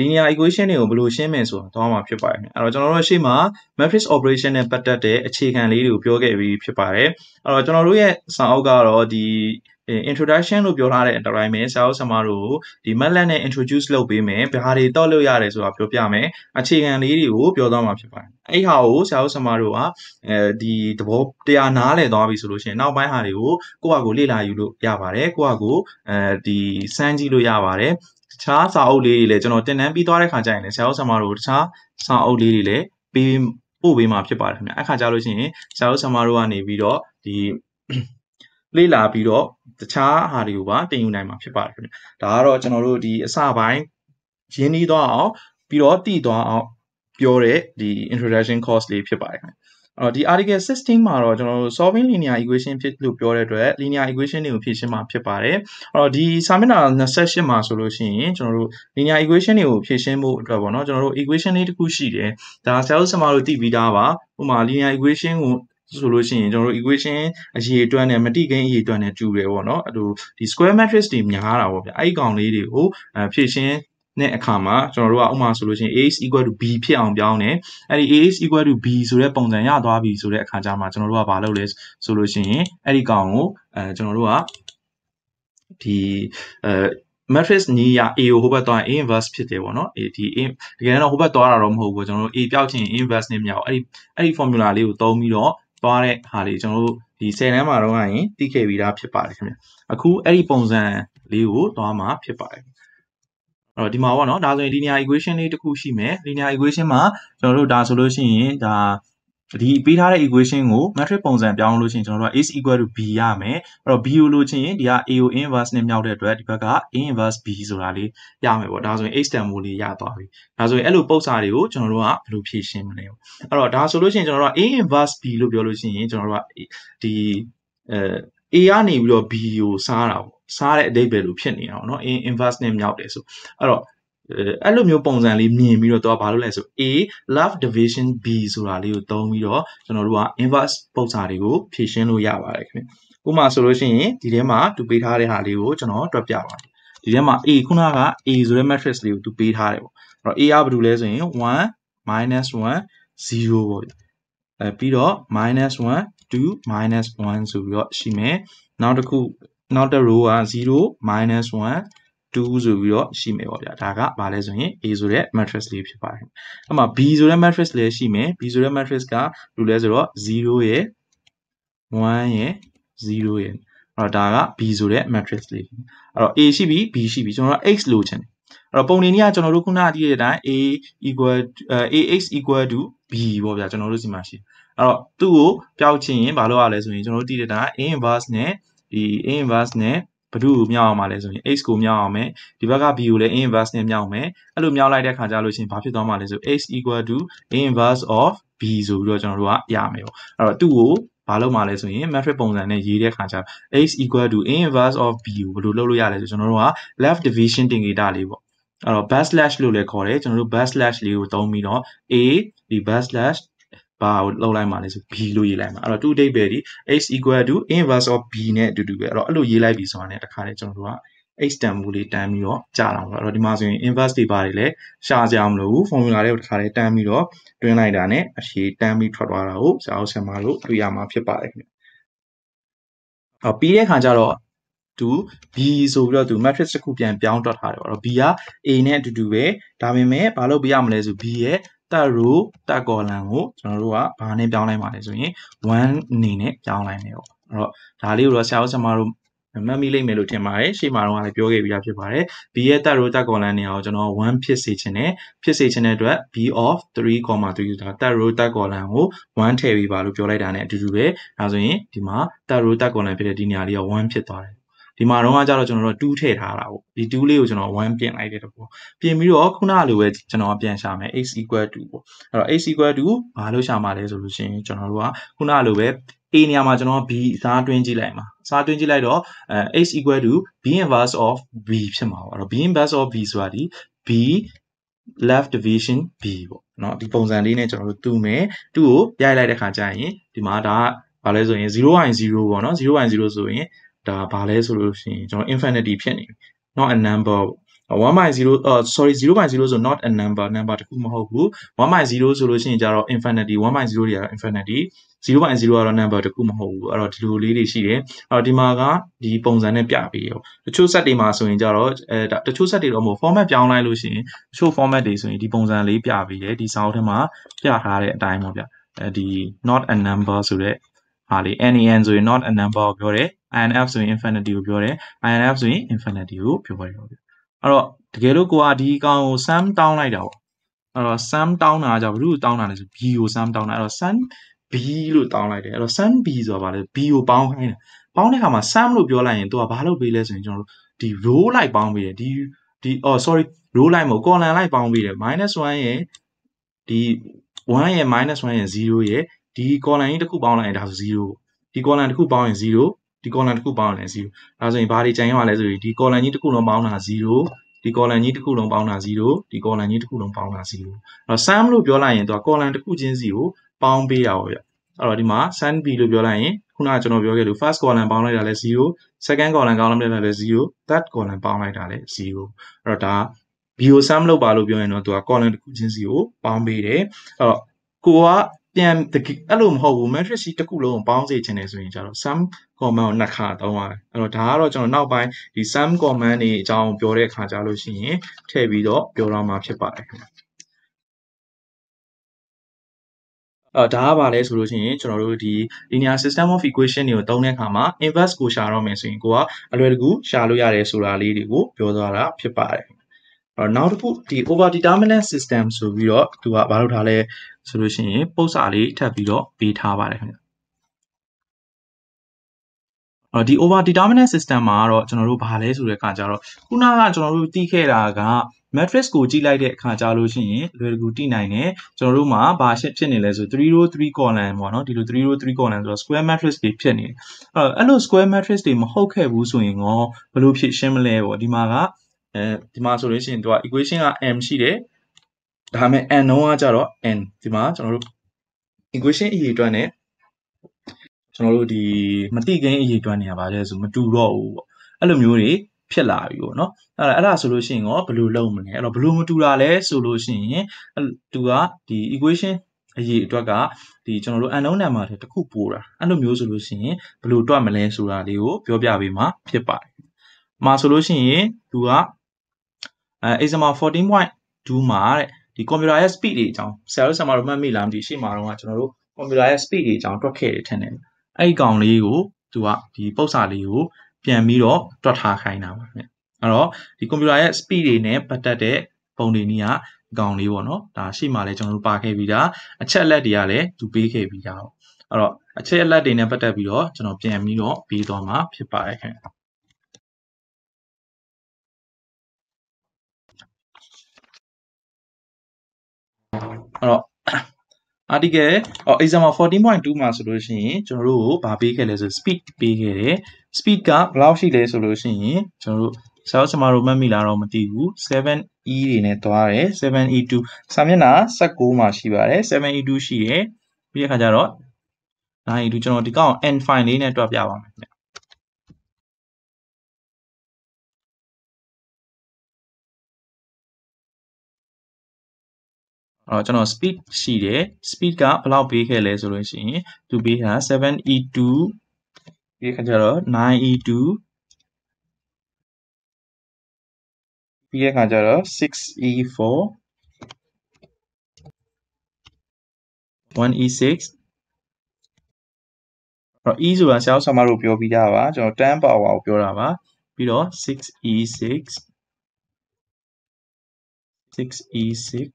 linear equation တွေကိုဘယ်လိုရှင်းမယ်ဆိုတာသွားမှာဖြစ်ပါတယ်။အဲ့တော့ကျွန်တော်တို့ရှေ့မှာ matrix operation နဲ့ပတ်သက်တဲ့အခြေခံလေးတွေကိုပြောခဲ့ပြီးဖြစ်ပါတယ်။အဲ့တော့ကျွန်တော်တို့ရဲ့စာအုပ်ကတော့ဒီ introduction လို့ပြောထားတဲ့အတိုင်းပဲဆရာတို့ဆရာမတို့ဒီ method နဲ့ introduce လုပ်ပေးမယ်ဘာတွေတော့လုပ်ရတယ်ဆိုတာပြောပြမယ်အခြေခံလေးတွေကိုပြောသွားမှာဖြစ်ပါတယ်အဲ့ဟာကိုဆရာတို့ဆရာမတို့ကအဲဒီသဘောတရားနားလည်သွားပြီဆိုလို့ရှိရင်နောက်ပိုင်းဟာတွေကိုကိုယ့်ဟာကိုလေ့လာယူလို့ရပါတယ်ကိုယ့်ဟာကိုအဲဒီစမ်းကြည့်လို့ရပါတယ်တခြားစာအုပ်လေးတွေလည်းကျွန်တော်တင်တန်းပြီးသွားတဲ့ခါကျရင်လည်းဆရာတို့ဆရာမတို့တခြားစာအုပ်လေးတွေလည်းပေးပို့ပေးမှာဖြစ်ပါတယ်ခင်ဗျအဲ့ခါကျလို့ရှိရင်ဆရာတို့ဆရာမတို့ကနေပြီးတော့ဒီလေ့လာပြီးတော့တခြားဟာတွေကိုပါတင်ယူနိုင်မှာဖြစ်ပါတယ်ခင်ဗျာဒါကတော့ကျွန်တော်တို့ဒီအစပိုင်းရင်းနှီးသွားအောင်ပြီးတော့တည်သွားအောင်ပြောတဲ့ဒီ introduction course လေးဖြစ်ပါတယ်ခင်ဗျအဲ့တော့ဒီ article 16မှာတော့ကျွန်တော်တို့ solving linear equation ဖြစ်လို့ပြောတဲ့အတွက် linear equation တွေကိုဖြေရှင်းမှာဖြစ်ပါတယ်။အဲ့တော့ဒီစာမျက်နှာ28မှာဆိုလို့ရှိရင်ကျွန်တော်တို့ linear equation တွေကိုဖြေရှင်းဖို့အတွက်ပေါ့နော်ကျွန်တော်တို့ equation လေးတစ်ခုရှိတယ်။ဒါ cell စမာလို့သိပြီးသားပါ။ဥပမာ linear equation ကိုဆိုလို့ရှိရင်ကျွန်တော်တို့ equation အရေအတွက်နဲ့ matrix gain အရေအတွက်နဲ့တူတယ်ပေါ့နော်အဲ့လိုဒီ square matrix တွေများတာပေါ့ဗျအဲ့ဒီကောင်လေးတွေကိုဖြည့်ရှင်းနဲ့အခါမှာကျွန်တော်တို့ကဥမာဆိုလို့ရှိရင် a is equal to b ဖြစ်အောင်ပြောင်းတယ်အဲ့ဒီ a is equal to b ဆိုတဲ့ပုံစံရသွားပြီဆိုတဲ့အခါကျမှကျွန်တော်တို့ကဘာလုပ်လဲဆိုလို့ရှိရင်အဲ့ဒီကောင်ကိုအဲကျွန်တော်တို့ကဒီအဲ matrix နီးရ a ကိုဟိုဘက်သွားရင် a inverse ဖြစ်တယ်ပေါ့နော် a ဒီ a တကယ်တော့ဟိုဘက်သွားတာတော့မဟုတ်ဘူးကျွန်တော်တို့ a ပြောက်ချင် inverse နဲ့မြောက်အဲ့ဒီအဲ့ဒီ formula လေးကိုသုံးပြီးတော့သွားတဲ့ဟာလေးကျွန်တော်တို့ဒီ10တန်းမှာတော့ရင်သိခဲ့ပြီးသားဖြစ်ပါတယ်ခင်ဗျအခုအဲ့ဒီပုံစံလေးကိုသွားမှာဖြစ်ပါတယ်အဲ့တော့ဒီမှာပေါ့နော်ဒါဆိုရင် linear equation လေးတစ်ခုရှိမယ် linear equation မှာကျွန်တော်တို့ဒါဆိုလို့ရှိရင်ဒါဒီပေးထားတဲ့ equation ကို matrix ပုံစံပြောင်းလို့ရှိရင်ကျွန်တော်တို့က is equal to b ရမယ်အဲ့တော့ b ကိုလို့ချင်းရင်ဒီက a ကို inverse နဲ့မြောက်တဲ့အတွက်ဒီဘက်က a inverse b ဆိုတာလေးရမယ်ပေါ့ဒါဆိုရင် h တန်ဖိုးလေးရသွားပြီဒါဆိုရင်အဲ့လိုပုံစံတွေကိုကျွန်တော်တို့ကဘယ်လိုဖြည့်ရှင်းမလဲပေါ့အဲ့တော့ဒါဆိုလို့ရှိရင်ကျွန်တော်တို့က a inverse b လို့ပြောလို့ရှိရင်ကျွန်တော်တို့ကဒီအဲ a ကနေပြီးတော့ b ကိုစားတာပေါ့စားတဲ့အဓိပ္ပာယ်လိုဖြစ်နေတာပေါ့နော် a inverse နဲ့မြောက်တယ်ဆိုအဲ့တော့အဲ့လိုမျိုးပုံစံလေးမြင်ပြီးတော့သူကဘာလုပ်လဲဆို A love division B ဆိုတာလေးကိုသုံးပြီးတော့ကျွန်တော်တို့က inverse ပုံစံတွေကိုဖြည့်ရှင်းလို့ရပါတယ်ခင်ဗျဥပမာဆိုလို့ရှိရင်ဒီထဲမှာသူပေးထားတဲ့ဟာလေးကိုကျွန်တော်တွက်ပြပါတယ်ဒီထဲမှာ A ခုနက A ဆိုတဲ့ matrix လေးကိုသူပေးထားတယ်ပေါ့အဲ့တော့ A ကဘာလို့လဲဆိုရင်1 minus 1 0ပေါ့အဲပြီးတော့ minus 1 2 minus 1ဆိုပြီးတော့ရှိမယ်နောက်တစ်ခုနောက်တစ် row က0 minus 1 2ဆိုပြီးတော့ရှိမယ်ပေါ့ဗျာဒါကဘာလဲဆိုရင် A ဆိုတဲ့ matrix လေးဖြစ်ပါတယ်အဲ့မှာ B ဆိုတဲ့ matrix လည်းရှိမယ် B ဆိုတဲ့ matrix ကလူလဲဆိုတော့0ရယ်1ရယ်0ရယ်အဲ့တော့ဒါက B ဆိုတဲ့ matrix လေးအဲ့တော့ A ရှိပြီ B ရှိပြီကျွန်တော်က X လိုချင်တယ်အဲ့တော့ပုံနေနည်းကကျွန်တော်တို့ခုနကကြည့်တဲ့အတိုင်း A equal AX equal to B ပေါ့ဗျာကျွန်တော်တို့ဒီမှာရှိအဲ့တော့သူ့ကိုပျောက်ချင်ရင်ဘာလုပ်ရလဲဆိုရင်ကျွန်တော်တို့တည်တဲ့အတိုင်း inverse နဲ့ဒီ inverse နဲ့ဘဒုကိုမြောက်အောင်ပါလဲဆိုရင် x ကိုမြောက်အောင်မယ်ဒီဘက်က b ကိုလည်း a inverse နဲ့မြောက်မယ်အဲ့လိုမြောက်လိုက်တဲ့အခါကျလို့ရှိရင်ဘာဖြစ်သွားမှာလဲဆို x equal to a inverse of b ဆိုပြီးတော့ကျွန်တော်တို့ကရမယ်ပေါ့အဲ့တော့သူ့ကိုဘာလုပ်မှာလဲဆိုရင် matrix ပုံစံနဲ့ရေးတဲ့အခါကျ x equal to a inverse of b ကိုဘယ်လိုလုပ်လို့ရလဲဆိုကျွန်တော်တို့က left division တင်ဂေတာလေးပေါ့အဲ့တော့ backslash လို့လည်းခေါ်တယ်ကျွန်တော်တို့ backslash လေးကိုသုံးပြီးတော့ a ဒီ backslash ဘာကိုလှုပ်လိုက်မှာလဲဆို b လို့ရေးလိုက်မှာအဲ့တော့ two အဓိပ္ပာယ်ဒီ x equal to inverse of b နဲ့အတူတူပဲအဲ့တော့အဲ့လိုရေးလိုက်ပြီဆိုတာ ਨੇ တခါတည်းကျွန်တော်တို့က x တန်ဖိုးလေးတန်းပြီးတော့ကြာလာမှာအဲ့တော့ဒီမှာဆိုရင် inverse တွေပါတယ်လဲရှာကြအောင်မလို့ဘူး formula တွေကိုတခါတည်းတန်းပြီးတော့တွင်းလိုက်တာ ਨੇ အဖြေတန်းပြီးထွက်သွားတာကိုဆရာအောင်ဆရာမတို့တွေ့ရမှာဖြစ်ပါတယ်ခင်ဗျအော်ပြီးတဲ့အခါကျတော့သူ B ဆိုပြီးတော့သူ matrix တစ်ခုပြန်ပြောင်းတွက်ထားတယ်ပေါ့နော် B က A နဲ့အတူတူပဲဒါပေမဲ့ဘာလို့ပြရမလဲဆို B ရဲ့တက်ရူတက်ကော်လန်ကိုကျွန်တော်တို့ကဘာနဲ့ပြောင်းလိုက်ပါလဲဆိုရင်1အနေနဲ့ပြောင်းလိုက်မယ်ပေါ့အဲ့တော့ဒါလေးကိုတော့ဆရာဦးဆရာမတို့မှတ်မိလိမ့်မယ်လို့ထင်ပါတယ်ရှေ့မှာတော့လည်းပြောခဲ့ပြီးသားဖြစ်ပါတယ် b ရဲ့တက်ရိုတက်ကွန်လန်နေအောင်ကျွန်တော်1ဖြစ်စေချင်တယ်ဖြစ်စေချင်တဲ့အတွက် b of 3,3ဒါတက်ရိုတက်ကွန်လန်ကို1ထည့်ပြီးပါလို့ပြောလိုက်တာ ਨੇ အတူတူပဲဒါဆိုရင်ဒီမှာတက်ရိုတက်ကွန်လန်ဖြစ်တဲ့ဒီနေရာလေးက1ဖြစ်သွားတယ်ဒီမှာတော့ကကြတော့ကျွန်တော်တို့2ထည့်ထားတာပေါ့ဒီ2လေးကိုကျွန်တော်1ပြင်လိုက်တဲ့တဘောပြင်ပြီးတော့ခုနလိုပဲကျွန်တော်ပြန်ရှာမယ် x equal to ပေါ့အဲ့တော့ x equal to ဘာလို့ရှာမှာလဲဆိုလို့ရှိရင်ကျွန်တော်တို့ကခုနလိုပဲ a နေရာမှာကျွန်တော် b အစားတွင်းကြည့်လိုက်မှာအစားတွင်းကြည့်လိုက်တော့အဲ x equal to b inverse of b ဖြစ်မှာပေါ့အဲ့တော့ b inverse of b ဆိုတာဒီ b left division b ပေါ့เนาะဒီပုံစံလေးနဲ့ကျွန်တော်တို့တူမယ်2ကိုရိုက်လိုက်တဲ့ခါကျရင်ဒီမှာဒါကဘာလဲဆိုရင်0.0ပေါ့เนาะ0.0ဆိုရင်ဒါဘာလဲဆိုလို့ရှိရင်ကျွန်တော် infinity ဖြစ်နေပြီ not a number 1.0 uh sorry 0.0ဆို not a number number တခုမဟုတ်ဘူး1.0ဆိုလို့ရှိရင်ကြတော့ infinity 1.0တွေကတော့ infinity 0.0ကတော့ number တခုမဟုတ်ဘူးအဲ့တော့ဒီလိုလေးတွေရှိတယ်အဲ့တော့ဒီမှာကဒီပုံစံနဲ့ပြပေးရောတချို့ set တွေမှာဆိုရင်ကြတော့အဲတချို့ set တွေတော့မဟုတ် format ပြောင်းလိုက်လို့ရှိရင်တချို့ format တွေဆိုရင်ဒီပုံစံလေးပြပေးတယ်ဒီစာအုပ်ထဲမှာပြထားတဲ့အတိုင်းပေါ့ဗျအဲဒီ not a number ဆိုတဲ့ဟာလေ NaN ဆိုရင် not a number ကိုပြောတယ် INF ဆိုရင် infinity ကိုပြောတယ် INF ဆိုရင် infinity ကိုပြောပါတယ်ပေါ့ဗျအဲ့တော့တကယ်လို့ကိုကဒီအကောင်ကို sum တောင်းလိုက်တာပေါ့အဲ့တော့ sum တောင်းတာကြောင့်ဘယ်လိုတောင်းတာလဲဆို b ကို sum တောင်းတာအဲ့တော့ sum b လို့တောင်းလိုက်တယ်အဲ့တော့ sum b ဆိုတာဗာလဲ b ကိုပေါင်းခိုင်းတယ်ပေါင်းတဲ့အခါမှာ sum လို့ပြောလိုက်ရင်သူကဘာလုပ်ပေးလဲဆိုရင်ကျွန်တော်တို့ဒီ row လိုက်ပေါင်းပေးတယ်ဒီဒီ oh sorry row လိုက်မဟုတ် column လိုက်ပေါင်းပေးတယ် -1 ရဲ့ဒီ1ရဲ့ -1 ရဲ့0ရဲ့ဒီ column ကြီးတစ်ခုပေါင်းလိုက်ရင်ဒါဆို0ဒီ column တစ်ခုပေါင်းရင်0ဒီ column တစ်ခုပေါင်းရင်0ဒါဆိုရင်ဘာတွေကြံရလဲဆိုရင်ဒီ column ကြီးတစ်ခုလုံးပေါင်းတာ0ဒီ column ကြီးတစ်ခုလုံးပေါင်းတာ0ဒီ column ကြီးတစ်ခုလုံးပေါင်းတာ0အဲ့တော့ sum လို့ပြောလိုက်ရင်သူက column တစ်ခုချင်းစီကိုပေါင်းပေးတာပေါ့ဗျအဲ့တော့ဒီမှာ sum b လို့ပြောလိုက်ရင်ခုနကကျွန်တော်ပြောခဲ့လို့ first column ပေါင်းလိုက်တာလဲ0 second column ကောင်းလိုက်တာလဲ0 third column ပေါင်းလိုက်တာလဲ0အဲ့တော့ဒါ bio sum လောက်ပါလို့ပြောရင်တော့သူက column တစ်ခုချင်းစီကိုပေါင်းပေးတယ်အဲ့တော့ကိုကပြန်အဲ့လိုမဟုတ်ဘူး matrix ကြီးတစ်ခုလုံးကိုပေါင်းစေချင်တယ်ဆိုရင်ကျတော့ sum command ကိုနှစ်ခါသုံးရတယ်အဲ့တော့ဒါကတော့ကျွန်တော်နောက်ပိုင်းဒီ sum command တွေအကြောင်းပြောတဲ့အခါကျလို့ရှိရင်ထည့်ပြီးတော့ပြောတော့မှာဖြစ်ပါတယ်ခင်ဗျအဲဒါကပါလဲဆိုလို့ရှိရင်ကျွန်တော်တို့ဒီ linear system of equation တွေကိုသုံးတဲ့အခါမှာ inverse ကိုရှာတော့မယ်ဆိုရင်ကိုကအလွယ်တကူရှာလို့ရတယ်ဆိုတာလေးတွေကိုပြောသွားတာဖြစ်ပါတယ်အဲ့နောက်တစ်ခုဒီ over determinant system ဆိုပြီးတော့သူကဘာလုပ်ထားလဲဆိုလို့ရှိရင်ပုံစံလေးထပ်ပြီးတော့ပေးထားပါတယ်ခင်ဗျအော်ဒီ over determinant system မှာကတော့ကျွန်တော်တို့ဘာလဲဆိုတဲ့အခါကျတော့ခုနကကျွန်တော်တို့တီးခဲ့တာက matrix ကိုကြည့်လိုက်တဲ့အခါကျလို့ရှိရင်လွယ်တကူတိနိုင်တယ်ကျွန်တော်တို့မှာဘာရှင်းဖြစ်နေလဲဆို3 row 3 column ပေါ့နော်ဒီလို3 row 3 column ဆိုတော့ square matrix တွေဖြစ်နေတယ်အဲ့အဲ့လို square matrix တွေမဟုတ်ခဲ့ဘူးဆိုရင်ရောဘယ်လိုဖြစ်ရှင်းမလဲပေါ့ဒီမှာကအဲဒီမှာဆိုလို့ရှိရင်သူက equation က m ရှိတယ်ဒါပေမဲ့ n နှုန်းကကြတော့ n ဒီမှာကျွန်တော်တို့ equation အရေအတွက်နဲ့ကျွန်တော်တို့ဒီမတိကိန်းအရေအတွက်နေရပါလဲဆိုမတူတော့ဘူးပေါ့အဲ့လိုမျိုးတွေဖြစ်လာပြီပေါ့နော်အဲ့ဒါအဲ့ဒါဆိုလို့ရှိရင်ရောဘယ်လိုလုပ်မလဲအဲ့တော့ဘယ်လိုမတူတာလဲဆိုလို့ရှိရင်သူကဒီ equation အရေအတွက်ကဒီကျွန်တော်တို့ unknown number တွေတစ်ခုပိုးတာအဲ့လိုမျိုးဆိုလို့ရှိရင်ဘယ်လိုတွက်မလဲဆိုတာလေးကိုပြောပြပေးမှာဖြစ်ပါတယ်။မှာဆိုလို့ရှိရင်သူကအဲ Exama 14.2မှာတဲ့ဒီ computer ရဲ့ speed တွေအကြောင်းဆရာတို့ဆရာမတို့မှတ်မိလားမသိရှေ့မှာတော့ကျွန်တော်တို့ computer ရဲ့ speed တွေအကြောင်းတွက်ခဲ့တယ်ထင်တယ်အဲ့ဒီကောင်လေးကိုသူကဒီပုတ်စာလေးကိုပြန်ပြီးတော့တွက်ထားခိုင်းတာပါခင်ဗျအဲ့တော့ဒီ computer ရဲ့ speed တွေနဲ့ပတ်သက်တဲ့ပုံတွေနည်းကကောင်လေးပေါ့နော်ဒါရှေ့မှာလည်းကျွန်တော်တို့ပါခဲ့ပြီးတာအချက်အလက်တွေကလည်းသူပေးခဲ့ပြီးတာပေါ့အဲ့တော့အချက်အလက်တွေနဲ့ပတ်သက်ပြီးတော့ကျွန်တော်ပြန်ပြီးတော့ပြီးသွားမှာဖြစ်ပါတယ်ခင်ဗျအဲ့တော့ article အော် example 14.2မှာဆိုလို့ရှိရင်ကျွန်တော်တို့ဗာပေးခဲ့လဲဆို speed ပေးခဲ့တယ် speed ကဘယ်လောက်ရှိလဲဆိုလို့ရှိရင်ကျွန်တော်တို့ဆောက်စမာတို့မှတ်မိလားတော့မသိဘူး 7e တွေနဲ့တွားတယ် 7e2 စာမျက်နှာ16မှာရှိပါတယ် 7e2 ရှိတယ်ပြီးတဲ့အခါကျတော့ 9e2 ကျွန်တော်ဒီကောင် n file လေးနဲ့တွက်ပြပါမယ်ခင်ဗျအဲ့တော့ကျွန်တော် speed ရှိတယ် speed ကဘယ်လောက်ပေးခဲ့လဲဆိုလို့ရှိရင်သူပေးတာ 7e2 ဒီခါကျတော့ 9e2 ပြီးတဲ့ခါကျတော့ 6e4 1e6 တော့ e ဆိုတာဆရာဆရာမတို့ပြောပြီးသားပါကျွန်တော်10 power ကိုပြောတာပါပြီးတော့ 6e6 6e6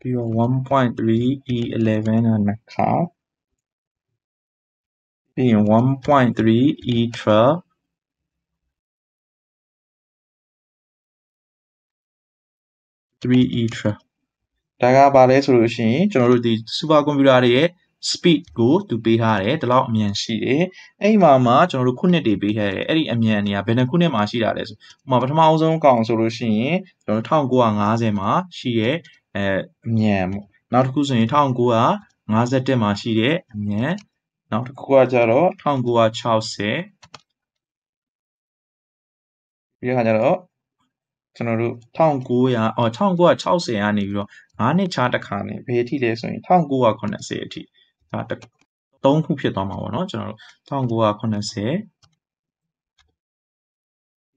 ပြီးတော့1.3 e11 ကနှစ်ခါပြီးရင်1.3 e12 3 e12 ဒါကဘာလဲဆိုလို့ရှိရင် ကျွန်တော်တို့ဒီ super computer တွေရဲ့ speed ကိုသူပေးထားတယ်ဒီလောက်အမြန်ရှိတယ်အဲ့မှာမှာကျွန်တော်တို့ခုနှစ်တွေပေးထားတယ်အဲ့ဒီအမြန်နေရာဘယ်နှခုနှစ်မှာရှိတာလဲဆိုဥပမာပထမအောင်ဆုံးကောင်ဆိုလို့ရှိရင်ကျွန်တော်1950မှာရှိရဲ့အဲအမြန်ပေါ့နောက်တစ်ခုဆိုရင်1951မှာရှိတဲ့အမြန်နောက်တစ်ခုကကြတော့1960ပြီးတော့ကျတော့ကျွန်တော်တို့1900အော်1960ကနေပြီးတော့9နှစ်ခြားတစ်ခါနဲ့ဘယ်အထိလဲဆိုရင်1980အထိဒါ3ခုဖြစ်သွားမှာပေါ့နော်ကျွန်တော်တို့1980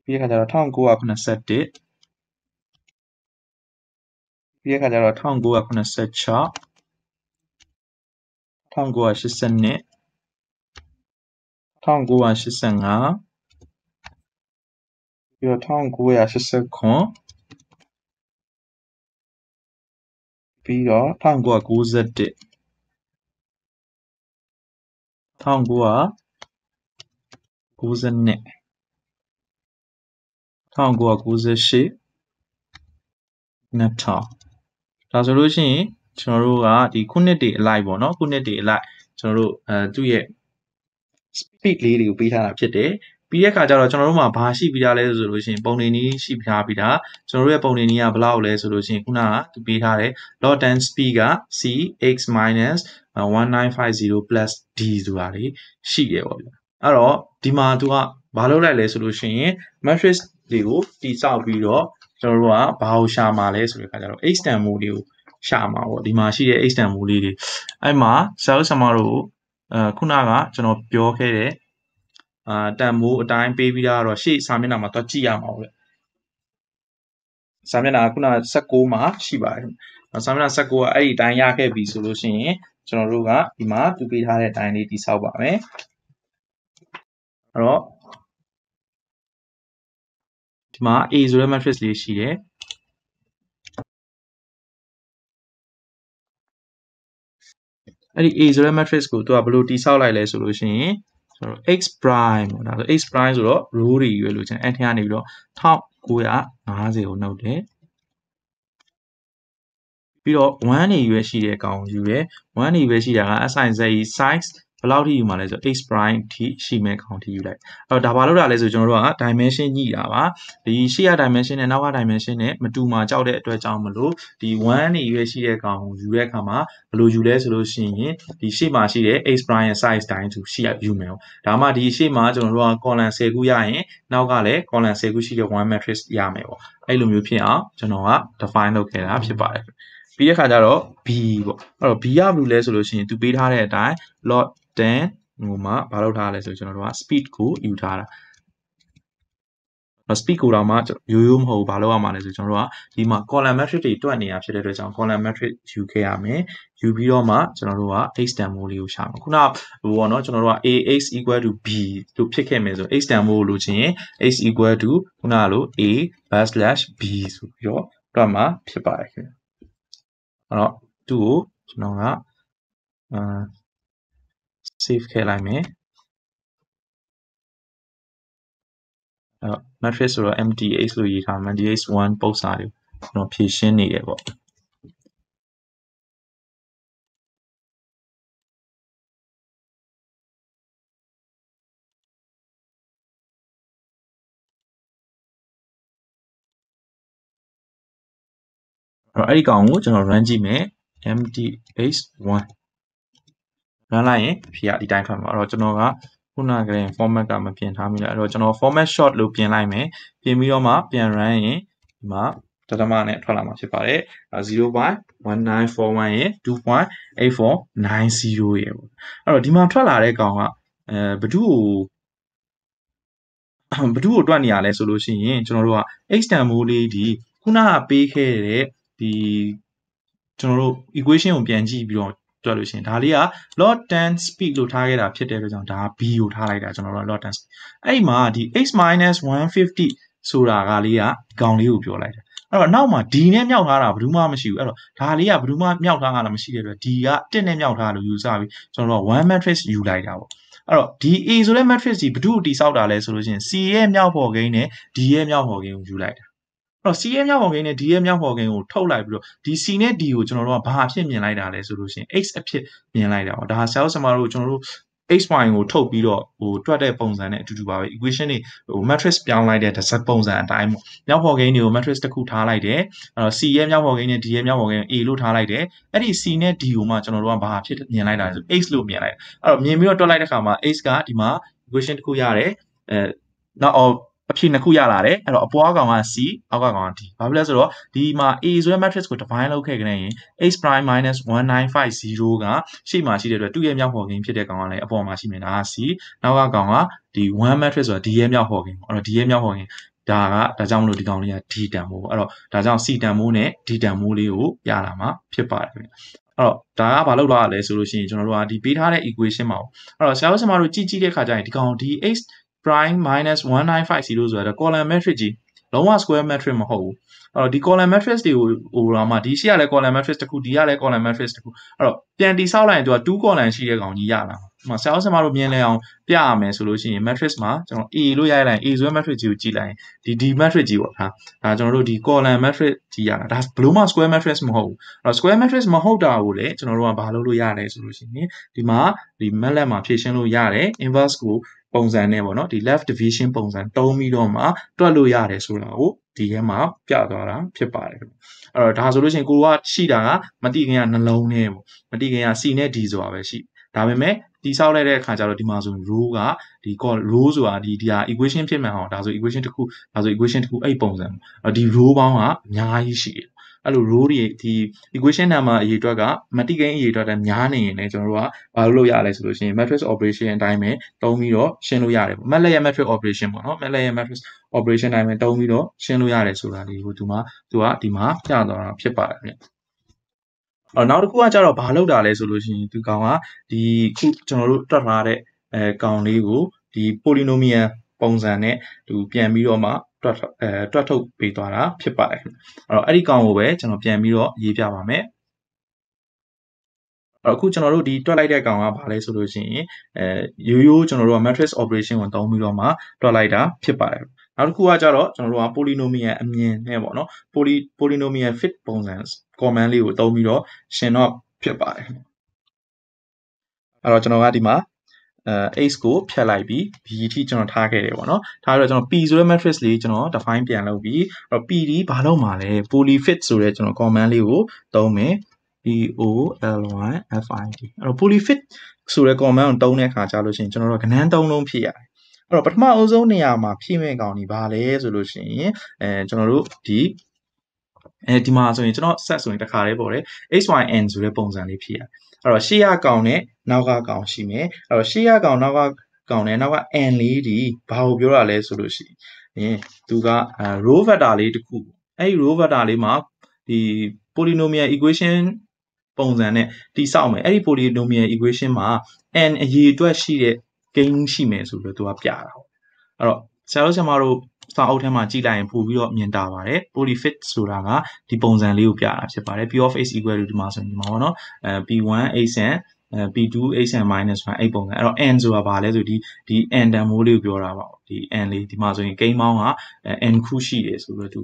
ပြီးတော့ကျတော့1981ပြီးတဲ့ခါကျတော့1986 1982 1985ပြီးတော့1989ပြီးတော့1991 1992 1998 2000ဒါဆိုလို့ရှိရင်ကျွန်တော်တို့ကဒီခုနှစ်တွေအလိုက်ပေါ့နော်ခုနှစ်တွေအလိုက်ကျွန်တော်တို့အဲသူ့ရဲ့ speed လေးတွေကိုပေးထားတာဖြစ်တယ်ပြီးတဲ့အခါကျတော့ကျွန်တော်တို့မှာဘာရှိပြီးသားလဲဆိုလို့ရှိရင် ပုံနေနည်းရှိပြီးသားပြီးတာကျွန်တော်တို့ရဲ့ပုံနေနည်းကဘယ်လောက်လဲဆိုလို့ရှိရင်ခုနကသူပေးထားတယ် log 10 speed က c x 1950 d ဆိုတာလေရှိရပါဗျာအဲ့တော့ဒီမှာသူကဘာလုပ်လိုက်လဲဆိုလို့ရှိရင် matrix တွေကိုတိစောက်ပြီးတော့ကျွန်တော်တို့ကဘာကိုရှာမှာလဲဆိုတဲ့အခါကျတော့ extend mode တွေကိုရှာမှာပေါ့ဒီမှာရှိတဲ့ extend mode လေးတွေအဲ့မှာ self summer တို့အဲခုနကကျွန်တော်ပြောခဲ့တဲ့အာတန်မိုးအတိုင်းပေးပြီးသားတော့ရှေ့စာမျက်နှာမှာတော့ကြည့်ရမှာပေါ့စာမျက်နှာခုန16မှာရှိပါတယ်စာမျက်နှာ16ကအဲ့ဒီအတိုင်းရခဲ့ပြီဆိုလို့ရှိရင်ကျွန်တော်တို့ကဒီမှာပြပေးထားတဲ့အတိုင်းလေးတိဆောက်ပါမယ်အဲ့တော့ဒီမှာ A ဆိုတဲ့ matrix လေးရှိတယ်အဲ့ဒီ A ဆိုတဲ့ matrix ကိုသူကဘယ်လိုတိဆောက်လိုက်လဲဆိုလို့ရှိရင်ဆိုတော့ x prime ပေါ့ဒါဆို x prime ဆိုတော့ row တွေရွေးလို့ချင်းအထက်ကနေပြီးတော့1950ကိုနှုတ်တယ်ပြီးတော့1နေရွေးရှိတဲ့ကောင်ယူရဲ1နေရွေးရှိတာက sin z size ဘယ်လောက်ထိယူမှာလဲဆို x prime ထိရှိမဲ့ခေါင်းထိယူလိုက်အဲ့တော့ဒါဘာလို့တာလဲဆိုကျွန်တော်တို့က dimension ညှိတာပါဒီရှေ့က dimension နဲ့နောက်က dimension နဲ့မတူမှာကြောက်တဲ့အတွက်ကြောင့်မလို့ဒီ1နေရွေးရှိတဲ့ခေါင်းကိုယူတဲ့အခါမှာဘယ်လိုယူလဲဆိုလို့ရှိရင်ဒီရှေ့မှာရှိတဲ့ x prime ရဲ့ size တိုင်းသူရှိရယူမယ်ဒါမှဒီရှေ့မှာကျွန်တော်တို့က column 10ခုရရင်နောက်ကလည်း column 10ခုရှိတဲ့1 matrix ရမယ်ပေါ့အဲ့လိုမျိုးဖြစ်အောင်ကျွန်တော်က define လုပ်ခဲ့တာဖြစ်ပါတယ်ပြီးတဲ့ခါကျတော့ b ပေါ့အဲ့တော့ b ကဘယ်လိုလဲဆိုလို့ရှိရင်သူပေးထားတဲ့အတိုင်း log ten ဟိုမှာဘာလုပ်ထားလဲဆိုကျွန်တော်တို့က speed ကိုယူထားတာတော့ speed ကိုတော့မှရိုးရိုးမဟုတ်ဘူးဘာလို့ရမှာလဲဆိုကျွန်တော်တို့ကဒီမှာ column metric တွေတွက်နေတာဖြစ်တဲ့အတွက်ကြောင့် column metric ယူခဲ့ရမယ်ယူပြီးတော့မှကျွန်တော်တို့က h tan mode လေးကိုရှာမယ်ခုနဟိုပေါ့နော်ကျွန်တော်တို့က a x equal to b လို့ဖြစ်ခဲ့မယ်ဆို h tan mode ကိုလိုချင်ရင် h equal to ခုနကလို a backslash b ဆိုပြီးတော့တွက်မှာဖြစ်ပါတယ်ခင်ဗျအဲ့တော့သူ့ကိုကျွန်တော်ကအာ save ခဲ့လိုက်မယ်အဲ့တော့ matrix ဆိုတော့ mdh လို့ရေးထား mdh1 ပုံစံတွေကျွန်တော်ဖြည့်ရှင်းနေရပေါ့အဲ့ဒီကောင်ကိုကျွန်တော် run ကြည့်မယ် mdh1 run လိုက်ရင်ဖြေကဒီတိုင်းထွက်မှာအဲ့တော့ကျွန်တော်ကခုနကလေး format ကမပြင်ထားမိလားအဲ့တော့ကျွန်တော် format short လို့ပြင်လိုက်မယ်ပြင်ပြီးတော့မှပြန် run ရင်ဒီမှာတသမနဲ့ထွက်လာမှာဖြစ်ပါတယ်0.1941ရဲ့2.8490ရဲ့ပေါ့အဲ့တော့ဒီမှာထွက်လာတဲ့ကောင်ကအဲဘဒုကိုဘဒုကိုတွက်နေရလဲဆိုလို့ရှိရင်ကျွန်တော်တို့က extend mode လေးဒီခုနကပေးခဲ့တဲ့ဒီကျွန်တော်တို့ equation ကိုပြန်ကြည့်ပြီးတော့ပြောလို့ရှိရင်ဒါလေးက lot tan speed လို့ထားခဲ့တာဖြစ်တဲ့အတွက်ကြောင့်ဒါ b ကိုထားလိုက်တာကျွန်တော်တို့ lot tan အဲ့မှာဒီ x 150ဆိုတာကလေးကဒီကောင်လေးကိုပြောလိုက်တာအဲ့တော့နောက်မှာ d နဲ့မြောက်ထားတာဘယ်သူမှမရှိဘူးအဲ့တော့ဒါလေးကဘယ်သူမှမြောက်ထားတာလည်းမရှိတဲ့အတွက် d က1နဲ့မြောက်ထားလို့ယူဆပြီးကျွန်တော်တို့က1 matrix ယူလိုက်တာပေါ့အဲ့တော့ဒီ A ဆိုတဲ့ matrix ကြီးဘယ်သူ့ကိုတိဆောက်တာလဲဆိုလို့ရှိရင် C ရဲ့မြောက်ဖော်ကိန်းနဲ့ D ရဲ့မြောက်ဖော်ကိန်းကိုယူလိုက်တာတော့ C ရဲ့မြောက်ဖော်ကိန်းနဲ့ D ရဲ့မြောက်ဖော်ကိန်းကိုထုတ်လိုက်ပြီးတော့ဒီ C နဲ့ D ကိုကျွန်တော်တို့ကဘာအဖြစ်မြင်လိုက်တာလဲဆိုလို့ရှိရင် x အဖြစ်မြင်လိုက်တာပေါ့ဒါဟာ cell ဆမာတို့ကျွန်တော်တို့ x y ကိုထုတ်ပြီးတော့ဟိုတွက်တဲ့ပုံစံနဲ့အတူတူပါပဲ equation တွေဟို matrix ပြောင်းလိုက်တဲ့တစ်စက်ပုံစံအတိုင်းပေါ့မြောက်ဖော်ကိန်းတွေကို matrix တစ်ခုထားလိုက်တယ်အဲ့တော့ C ရဲ့မြောက်ဖော်ကိန်းနဲ့ D ရဲ့မြောက်ဖော်ကိန်း A လို့ထားလိုက်တယ်အဲ့ဒီ C နဲ့ D ကိုမှကျွန်တော်တို့ကဘာဖြစ်မြင်လိုက်တာလဲဆို x လို့မြင်လိုက်အဲ့တော့မြင်ပြီးတော့တွက်လိုက်တဲ့အခါမှာ x ကဒီမှာ equation တစ်ခုရတယ်အဲ not all အဖြေနှစ်ခုရလာတယ်အဲ့တော့အပွားကောင်က C အောက်ကကောင်က D ဘာဖြစ်လဲဆိုတော့ဒီမှာ A ဆိုတဲ့ matrix ကို define လုပ်ခဲ့ကြတဲ့ရင် h prime 1950ကရှေ့မှာရှိတဲ့အတွက်သူ့ရဲ့မြောက်ဖော်ကင်းဖြစ်တဲ့ကောင်ကလည်းအပေါ်မှာရှိနေတာ C နောက်ကကောင်ကဒီ one matrix ဆိုတာ D ရဲ့မြောက်ဖော်ကင်းပေါ့အဲ့တော့ D ရဲ့မြောက်ဖော်ကင်းဒါကဒါကြောင့်မလို့ဒီကောင်လေးက D တန်မိုးပေါ့အဲ့တော့ဒါကြောင့် C တန်မိုးနဲ့ D တန်မိုးလေးကိုရလာမှာဖြစ်ပါတယ်ခင်ဗျအဲ့တော့ဒါကဘာလောက်လာလဲဆိုလို့ရှိရင်ကျွန်တော်တို့ကဒီပေးထားတဲ့ equation မှာပေါ့အဲ့တော့ဆရာတို့ဆရာမတို့ကြည့်ကြည့်တဲ့အခါကျရင်ဒီကောင်ဒီ h prime minus 1950ဆိုတာ column matrix ကြီးလုံးဝ square matrix မဟုတ်ဘူးအဲ့တော့ဒီ column matrix တွေကိုဟိုတော့မှဒီရှိရလဲ column matrix တစ်ခုဒီရလဲ column matrix တစ်ခုအဲ့တော့ပြန်တိဆောက်လိုက်ရင်သူက2 column ရှိတဲ့ကောင်ကြီးရလာမှာဆောင်းစမတို့မြင်လဲအောင်ပြရမယ်ဆိုလို့ရှိရင် matrix မှာကျွန်တော် A လို့ရိုက်လိုက်ရင် A ဆွဲ matrix ကြီးကိုကြည့်လိုက်ရင်ဒီဒီ matrix ကြီးပေါ့ဗျာဒါကျွန်တော်တို့ဒီ column matrix ကြီးရတာဒါဘလို့မှ square matrix မဟုတ်ဘူးအဲ့တော့ square matrix မဟုတ်တာကိုလည်းကျွန်တော်တို့ကဘာလုပ်လို့ရလဲဆိုလို့ရှိရင်ဒီမှာဒီ matlab မှာဖြည့်ရှင်းလို့ရတယ် inverse ကိုပုံစံနဲ့ပေါ့နော်ဒီ left division ပုံစံတုံးပြီးတော့မှတွက်လို့ရတယ်ဆိုတာကိုဒီထဲမှာပြသွားတာဖြစ်ပါတယ်အဲ့တော့ဒါဆိုလို့ရှိရင်ကိုကရှိတာကမတိခင်ကနှလုံးနဲ့ပေါ့မတိခင်က C နဲ့ D ဆိုတာပဲရှိဒါပေမဲ့တိဆောက်လိုက်တဲ့အခါကျတော့ဒီမှာဆို row ကဒီ call row ဆိုတာဒီဒီဟာ equation ဖြစ်မှန်အောင်ဒါဆို equation တစ်ခုဒါဆို equation တစ်ခုအဲ့ပုံစံပေါ့ဒီ row ပေါင်းကအများကြီးရှိတယ်အဲ့လို row တွေဒီ equation number အရေအတွက်ကမတိကိန်းအရေအတွက်တည်းများနေရင်လည်းကျွန်တော်တို့ကဘာလို့လုပ်ရလဲဆိုလို့ရှိရင် matrix operation အတိုင်းပဲတုံးပြီးတော့ရှင်းလို့ရတယ်ပေါ့ matrix ရဲ့ matrix operation ပေါ့နော် matrix ရဲ့ matrix operation အတိုင်းပဲတုံးပြီးတော့ရှင်းလို့ရတယ်ဆိုတာလေးကိုဒီမှာသူကဒီမှာပြသွားတာဖြစ်ပါတယ်ဗျအော်နောက်တစ်ခုကကြတော့ဘာလုပ်တာလဲဆိုလို့ရှိရင်ဒီကောင်ကဒီခုကျွန်တော်တို့တွက်ထားတဲ့အဲကောင်လေးကိုဒီ polynomial ပုံစံနဲ့သူပြန်ပြီးတော့မှတွက်အဲတွက်ထုတ်ပေးသွားတာဖြစ်ပါတယ်ခင်ဗျအဲ့တော့အဲ့ဒီကောင်ကိုပဲကျွန်တော်ပြန်ပြီးတော့ရေးပြပါမယ်အခုကျွန်တော်တို့ဒီတွက်လိုက်တဲ့ကောင်ကဘာလဲဆိုလို့ရှိရင်အဲရိုးရိုးကျွန်တော်တို့က matrix operation ကိုသုံးပြီးတော့မှတွက်လိုက်တာဖြစ်ပါတယ်နောက်တစ်ခုကကြတော့ကျွန်တော်တို့က polynomial အမြင်နဲ့ပေါ့နော် poly polynomial fit ပုံစံ command လေးကိုသုံးပြီးတော့ရှင်တော့ဖြစ်ပါတယ်အဲ့တော့ကျွန်တော်ကဒီမှာအဲ x ကိုဖြတ်လိုက်ပြီး b အထိကျွန်တော်ထားခဲ့တယ်ပေါ့နော်ထားပြီးတော့ကျွန်တော် p ဆိုတဲ့ matrix လေးကျွန်တော် define ပြန်လုပ်ပြီးအဲ့တော့ p ဒီဘာလုပ်မှာလဲ polyfit ဆိုတဲ့ကျွန်တော် command လေးကိုသုံးမယ် p o l y f i t အဲ့တော့ polyfit ဆိုတဲ့ command ကိုသုံးတဲ့အခါကျလို့ရှိရင်ကျွန်တော်တို့ကဏ္ဍသုံးလုံးဖြစ်ရတယ်အဲ့တော့ပထမအဆုံးနေရာမှာဖြည့်မဲ့ကောင်ဒီဘာလဲဆိုလို့ရှိရင်အဲကျွန်တော်တို့ဒီအဲဒီမှာဆိုရင်ကျွန်တော် set ဆိုရင်တခါလေးပေါ့လေ xyn ဆိုတဲ့ပုံစံလေးဖြည့်ရတယ်အဲ့တော့ရှေ့ရကောင်နဲ့နောက်ကကောင်ရှိမယ်အဲ့တော့ရှေ့ကကောင်နောက်ကကောင်နဲ့နောက်က n လေးဒီဘာကိုပြောတာလဲဆိုလို့ရှိရင်သူက row vector လေးတစ်ခုအဲ့ဒီ row vector လေးမှာဒီ polynomial equation ပုံစံနဲ့တိဆောက်မယ်အဲ့ဒီ polynomial equation မှာ n အရေအတွက်ရှိတဲ့ gain ရှိမယ်ဆိုလို့သူကပြတာဟုတ်အဲ့တော့ဆရာတို့ဆရာမတို့စာအုပ်ထဲမှာကြည့်လိုက်ရင်ပို့ပြီးတော့မြင်တာပါတယ် polyfit ဆိုတာကဒီပုံစံလေးကိုပြတာဖြစ်ပါတယ် p of x equal to ဒီမှာဆိုရင်ဒီမှာပေါ့နော်အဲ p1 xn p2 hn minus 1အဲ့ပုံစံအဲ့တော့ n ဆိုတာဘာလဲဆိုဒီဒီ n တန်မိုးလေးကိုပြောတာပေါ့ဒီ n လေးဒီမှာဆိုရင်ကိန်းပေါင်းက n ခုရှိတယ်ဆိုတော့သူ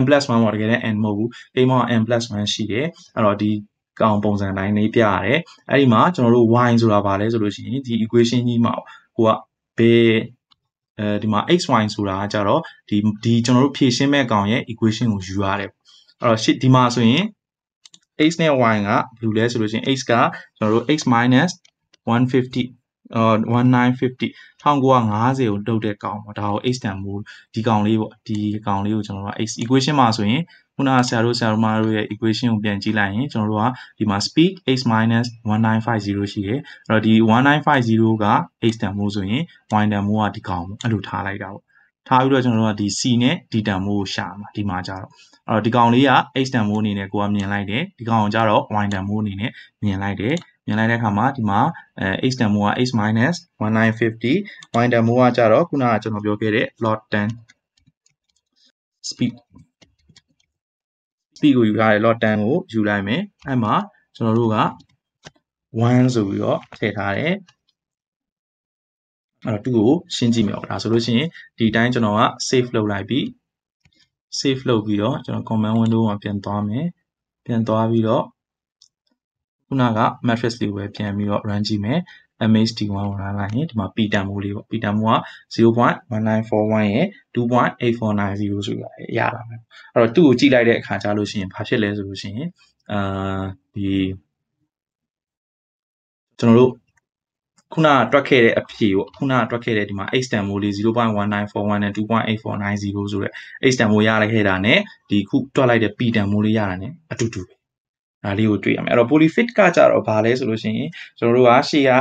n plus 1ပေါ့တကယ်လည်း n မဟုတ်ဘူးကိန်းပေါင်းက n plus 1ရှိတယ်အဲ့တော့ဒီကောင်ပုံစံတိုင်းလေးပြရတယ်အဲ့ဒီမှာကျွန်တော်တို့ y ဆိုတာဘာလဲဆိုလို့ရှိရင်ဒီ equation ကြီးမှာကိုကဘယ်အဲဒီမှာ xy ဆိုတာကကြတော့ဒီဒီကျွန်တော်တို့ဖြည့်ရှင်းမဲ့ကောင်ရဲ့ equation ကိုယူရတယ်အဲ့တော့ဒီမှာဆိုရင် x နဲ့ y ကဘယ်လိုလဲဆိုလို့ရှိရင် x ကကျွန်တော်တို့ x 150အော်1950 1950ကိုတုတ်တဲ့ကောင်ပေါ့ဒါကို x တန်မိုးဒီကောင်လေးပေါ့ဒီကောင်လေးကိုကျွန်တော်တို့က x equation မှာဆိုရင်ခုနဆရာတို့ဆရာတို့မတို့ရဲ့ equation ကိုပြန်ကြည့်လိုက်ရင်ကျွန်တော်တို့ကဒီမှာ speed x 1950ရှိတယ်အဲ့တော့ဒီ1950က x တန်မိုးဆိုရင် y တန်မိုးကဒီကောင်ပေါ့အဲ့လိုထားလိုက်တာပေါ့ထားပြီးတော့ကျွန်တော်တို့ကဒီ C နဲ့ D တန်မိုးရှာမှာဒီမှာကြတော့အဲ့တော့ဒီကောင်လေးက H တန်မိုးအနေနဲ့ကိုကမြင်လိုက်တယ်ဒီကောင်ကြတော့ Y တန်မိုးအနေနဲ့မြင်လိုက်တယ်မြင်လိုက်တဲ့အခါမှာဒီမှာအဲ H တန်မိုးက H 1950 Y တန်မိုးကကြတော့ခုနကကျွန်တော်ပြောခဲ့တဲ့ lot 10 speed speed ကိုယူထားတယ် lot 10ကိုယူလိုက်မယ်အဲ့မှာကျွန်တော်တို့က1ဆိုပြီးတော့ထည့်ထားတယ်အဲ့တော့သူ့ကိုရှင်းကြည့်မယ်ပေါ့ဒါဆိုလို့ရှိရင်ဒီတိုင်းကျွန်တော်က save လုပ်လိုက်ပြီး save လုပ်ပြီးတော့ကျွန်တော် command window မှာပြန်သွားမယ်ပြန်သွားပြီးတော့ခုနက matrix လေးပဲပြန်ပြီးတော့ run ကြည့်မယ် MHD1 ကိုလာလိုက်ရင်ဒီမှာ P တန်မိုးလေးပေါ့ P တန်မိုးက0.1941ရဲ့2.8490ဆိုရလာမယ်အဲ့တော့သူ့ကိုကြည့်လိုက်တဲ့အခါကျလို့ရှိရင်ဘာဖြစ်လဲဆိုလို့ရှိရင်အာဒီကျွန်တော်တို့ခုနတွက်ခဲ့တဲ့အဖြေပေါ့ခုနတွက်ခဲ့တဲ့ဒီမှာ extent mode 0.1941နဲ့2.8490ဆိုတော့ extent mode ရလိုက်ခဲ့တာ ਨੇ ဒီခုတွက်လိုက်တဲ့ p တန် mode လေးရတာ ਨੇ အတူတူပဲဒါလေးကိုတွေ့ရမယ်အဲ့တော့ polyfit ကကြတော့ဘာလဲဆိုလို့ရှိရင်ကျွန်တော်တို့ကရှေ့က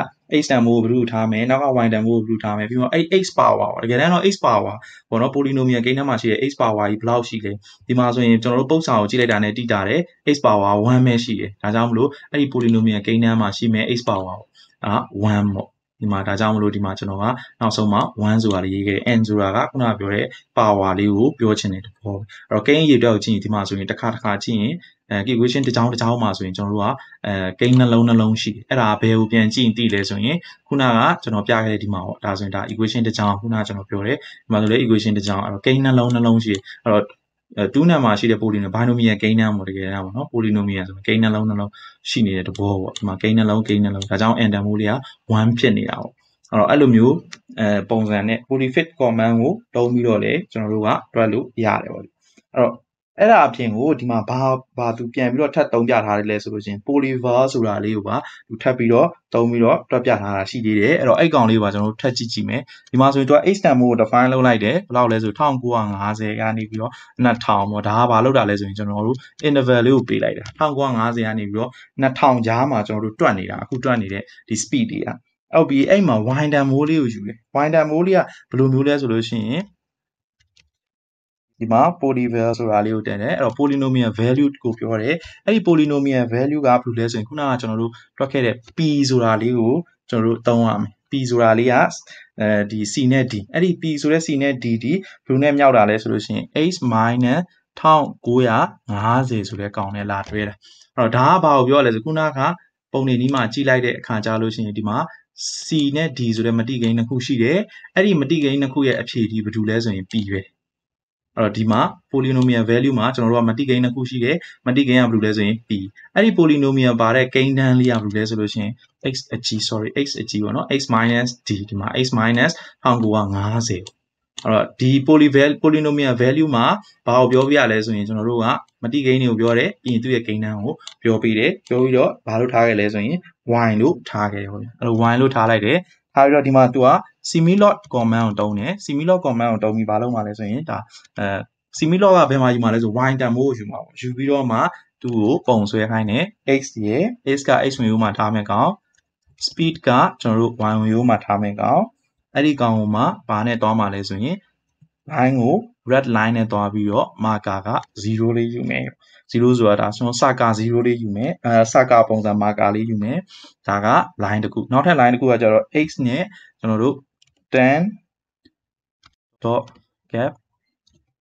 H တန်မိုးကိုဘလူးထားမယ်နောက်က Y တန်မိုးကိုဘလူးထားမယ်ပြီးတော့အဲ့ H power ပေါ့တကယ်တမ်းတော့ H power ပေါ့နော် polynomial ကိန်းထဲမှာရှိတဲ့ H power ကြီးဘယ်လောက်ရှိလဲဒီမှာဆိုရင်ကျွန်တော်တို့ပုံစံကိုကြည့်လိုက်တာနဲ့တိတာတယ် H power 1ပဲရှိတယ်ဒါကြောင့်မလို့အဲ့ဒီ polynomial ကိန်းထဲမှာရှိမယ် H power ပေါ့အာ1ပေါ့ဒီမှာဒါကြောင့်မလို့ဒီမှာကျွန်တော်ကနောက်ဆုံးမှ1ဆိုတာလေးရေးခဲ့တယ် n ဆိုတာကခုနပြောတဲ့ power လေးကိုပြောချင်တဲ့သဘောပဲအဲ့တော့ကိန်းရေတွက်ကိုကြည့်ရင်ဒီမှာဆိုရင်တစ်ခါတစ်ခါကြည့်ရင်အဲ equation တစ်ကြောင်းတစ်ကြောင်းမှာဆိုရင်ကျွန်တော်တို့ကအဲကိန်းနှလုံးနှလုံးရှိအဲ့ဒါဘယ်ကိုပြန်ကြည့်သိလဲဆိုရင်ခုနကကျွန်တော်ပြခဲ့တဲ့ဒီမှာပေါ့ဒါဆိုရင်ဒါ equation တစ်ကြောင်းခုနကကျွန်တော်ပြောတယ်ဒီမှာဆိုလဲ equation တစ်ကြောင်းအဲ့တော့ကိန်းနှလုံးနှလုံးရှိအဲ့တော့တူးနံမှာရှိတဲ့ polynomial binomial ကိန်းနံပေါ့တကယ်တော့ပေါ့နော် polynomial ဆိုရင်ကိန်းနှလုံးနှလုံးရှိနေတဲ့သဘောပေါ့ဒီမှာကိန်းနှလုံးကိန်းနှလုံးဒါကြောင့် n တန်ဖိုးလေးက1ဖြစ်နေတာပေါ့အဲ့တော့အဲ့လိုမျိုးအဲပုံစံနဲ့ polyfit command ကိုတုံးပြီးတော့လေကျွန်တော်တို့ကတွက်လို့ရတယ်ပေါ့အဲ့တော့အဲ့ဒါအပြင်ကိုဒီမှာဘာဘာသူပြန်ပြီးတော့ထပ်သုံးပြထားတယ်လဲဆိုလို့ရှင် polyver ဆိုတာလေးကိုပါသူထပ်ပြီးတော့သုံးပြီးတော့တွက်ပြထားတာရှိသေးတယ်အဲ့တော့အဲ့ကောင်လေးပါကျွန်တော်တို့ထပ်ကြည့်ကြည့်မယ်ဒီမှာဆိုရင်သူက external ကို define လုပ်လိုက်တယ်ဘယ်လောက်လဲဆို1950ကနေပြီးတော့2000ပေါ့ဒါကဘာလောက်တာလဲဆိုရင်ကျွန်တော်တို့ interval လေးကိုပေးလိုက်တာ1950ကနေပြီးတော့2000ကြားမှာကျွန်တော်တို့တွက်နေတာအခုတွက်နေတဲ့ဒီ speed တွေကအောက်ပြီးအဲ့မှာ winder mode လေးကိုယူတယ် winder mode လေးကဘယ်လိုမျိုးလဲဆိုလို့ရှိရင်ဒီမှာ polyval ဆိုတာလေးကိုတင်တယ်အဲ့တော့ polynomial value ကိုပြောတယ်အဲ့ဒီ polynomial value ကဘယ်လိုလဲဆိုရင်ခုနကကျွန်တော်တို့တွက်ခဲ့တဲ့ p ဆိုတာလေးကိုကျွန်တော်တို့သုံးရမယ် p ဆိုတာလေးကအဲဒီ c နဲ့ d အဲ့ဒီ p ဆိုတဲ့ c နဲ့ d ဒီဘယ်လိုနဲ့မြောက်တာလဲဆိုလို့ရှိရင် h minus 1950ဆိုတဲ့ကောင်နဲ့လာတွဲတာအဲ့တော့ဒါကဘာကိုပြောရလဲဆိုခုနကပုံနေနီးမှာကြီးလိုက်တဲ့အခါကြားလို့ရှိရင်ဒီမှာ C နဲ့ D ဆိုတဲ့မတိကိန်းနှစ်ခုရှိတယ်။အဲ့ဒီမတိကိန်းနှစ်ခုရဲ့အဖြေဒီဘာတူလဲဆိုရင် P ပဲအဲ့တော့ဒီမှာ polynomial value မှာကျွန်တော်တို့က multi gain တစ်ခုရှိတယ် multi gain ကဘယ်လိုလဲဆိုရင် p အဲ့ဒီ polynomial ပါတဲ့ gain တန်းလေးကဘယ်လိုလဲဆိုလို့ရှိရင် x အကြီး sorry x အကြီးပေါ့နော် x minus d ဒီမှာ x minus 1950အဲ့တော့ဒီ poly polynomial value မှာဘာကိုပြောပြရလဲဆိုရင်ကျွန်တော်တို့က multi gain တွေကိုပြောတယ်ပြီးရင်သူ့ရဲ့ gain တန်းကိုပြောပြတယ်ပြောပြီးတော့ဘာလို့ထားခဲ့လဲဆိုရင် y လို့ထားခဲ့တယ်ဟုတ်လားအဲ့တော့ y လို့ထားလိုက်တယ်ထားပြီးတော့ဒီမှာသူက similot command ကိုတုံးတယ် similot command ကိုတုံးပြီးဘာလုပ်မှာလဲဆိုရင်ဒါအဲ similot ကဘယ်မှာယူမှာလဲဆို wine တန်ဖိုးကိုယူမှာပေါ့ယူပြီးတော့မှသူ့ကိုပုံဆွဲခိုင်းတယ် x ရေ x က x ဝင်ရိုးမှာထားမယ်ကောင် speed ကကျွန်တော်တို့ y ဝင်ရိုးမှာထားမယ်ကောင်အဲ့ဒီကောင်ကိုမှဘာနဲ့တွားမှာလဲဆိုရင် line ကို red line နဲ့တွားပြီးတော့ marker က0လေးယူမယ်0ဆိုတာဒါကျွန်တော်စကာ0လေးယူမယ်အဲစကာပုံစံ marker လေးယူမယ်ဒါက line တစ်ခုနောက်ထပ် line တစ်ခုကကျတော့ x နဲ့ကျွန်တော်တို့ tan dot gap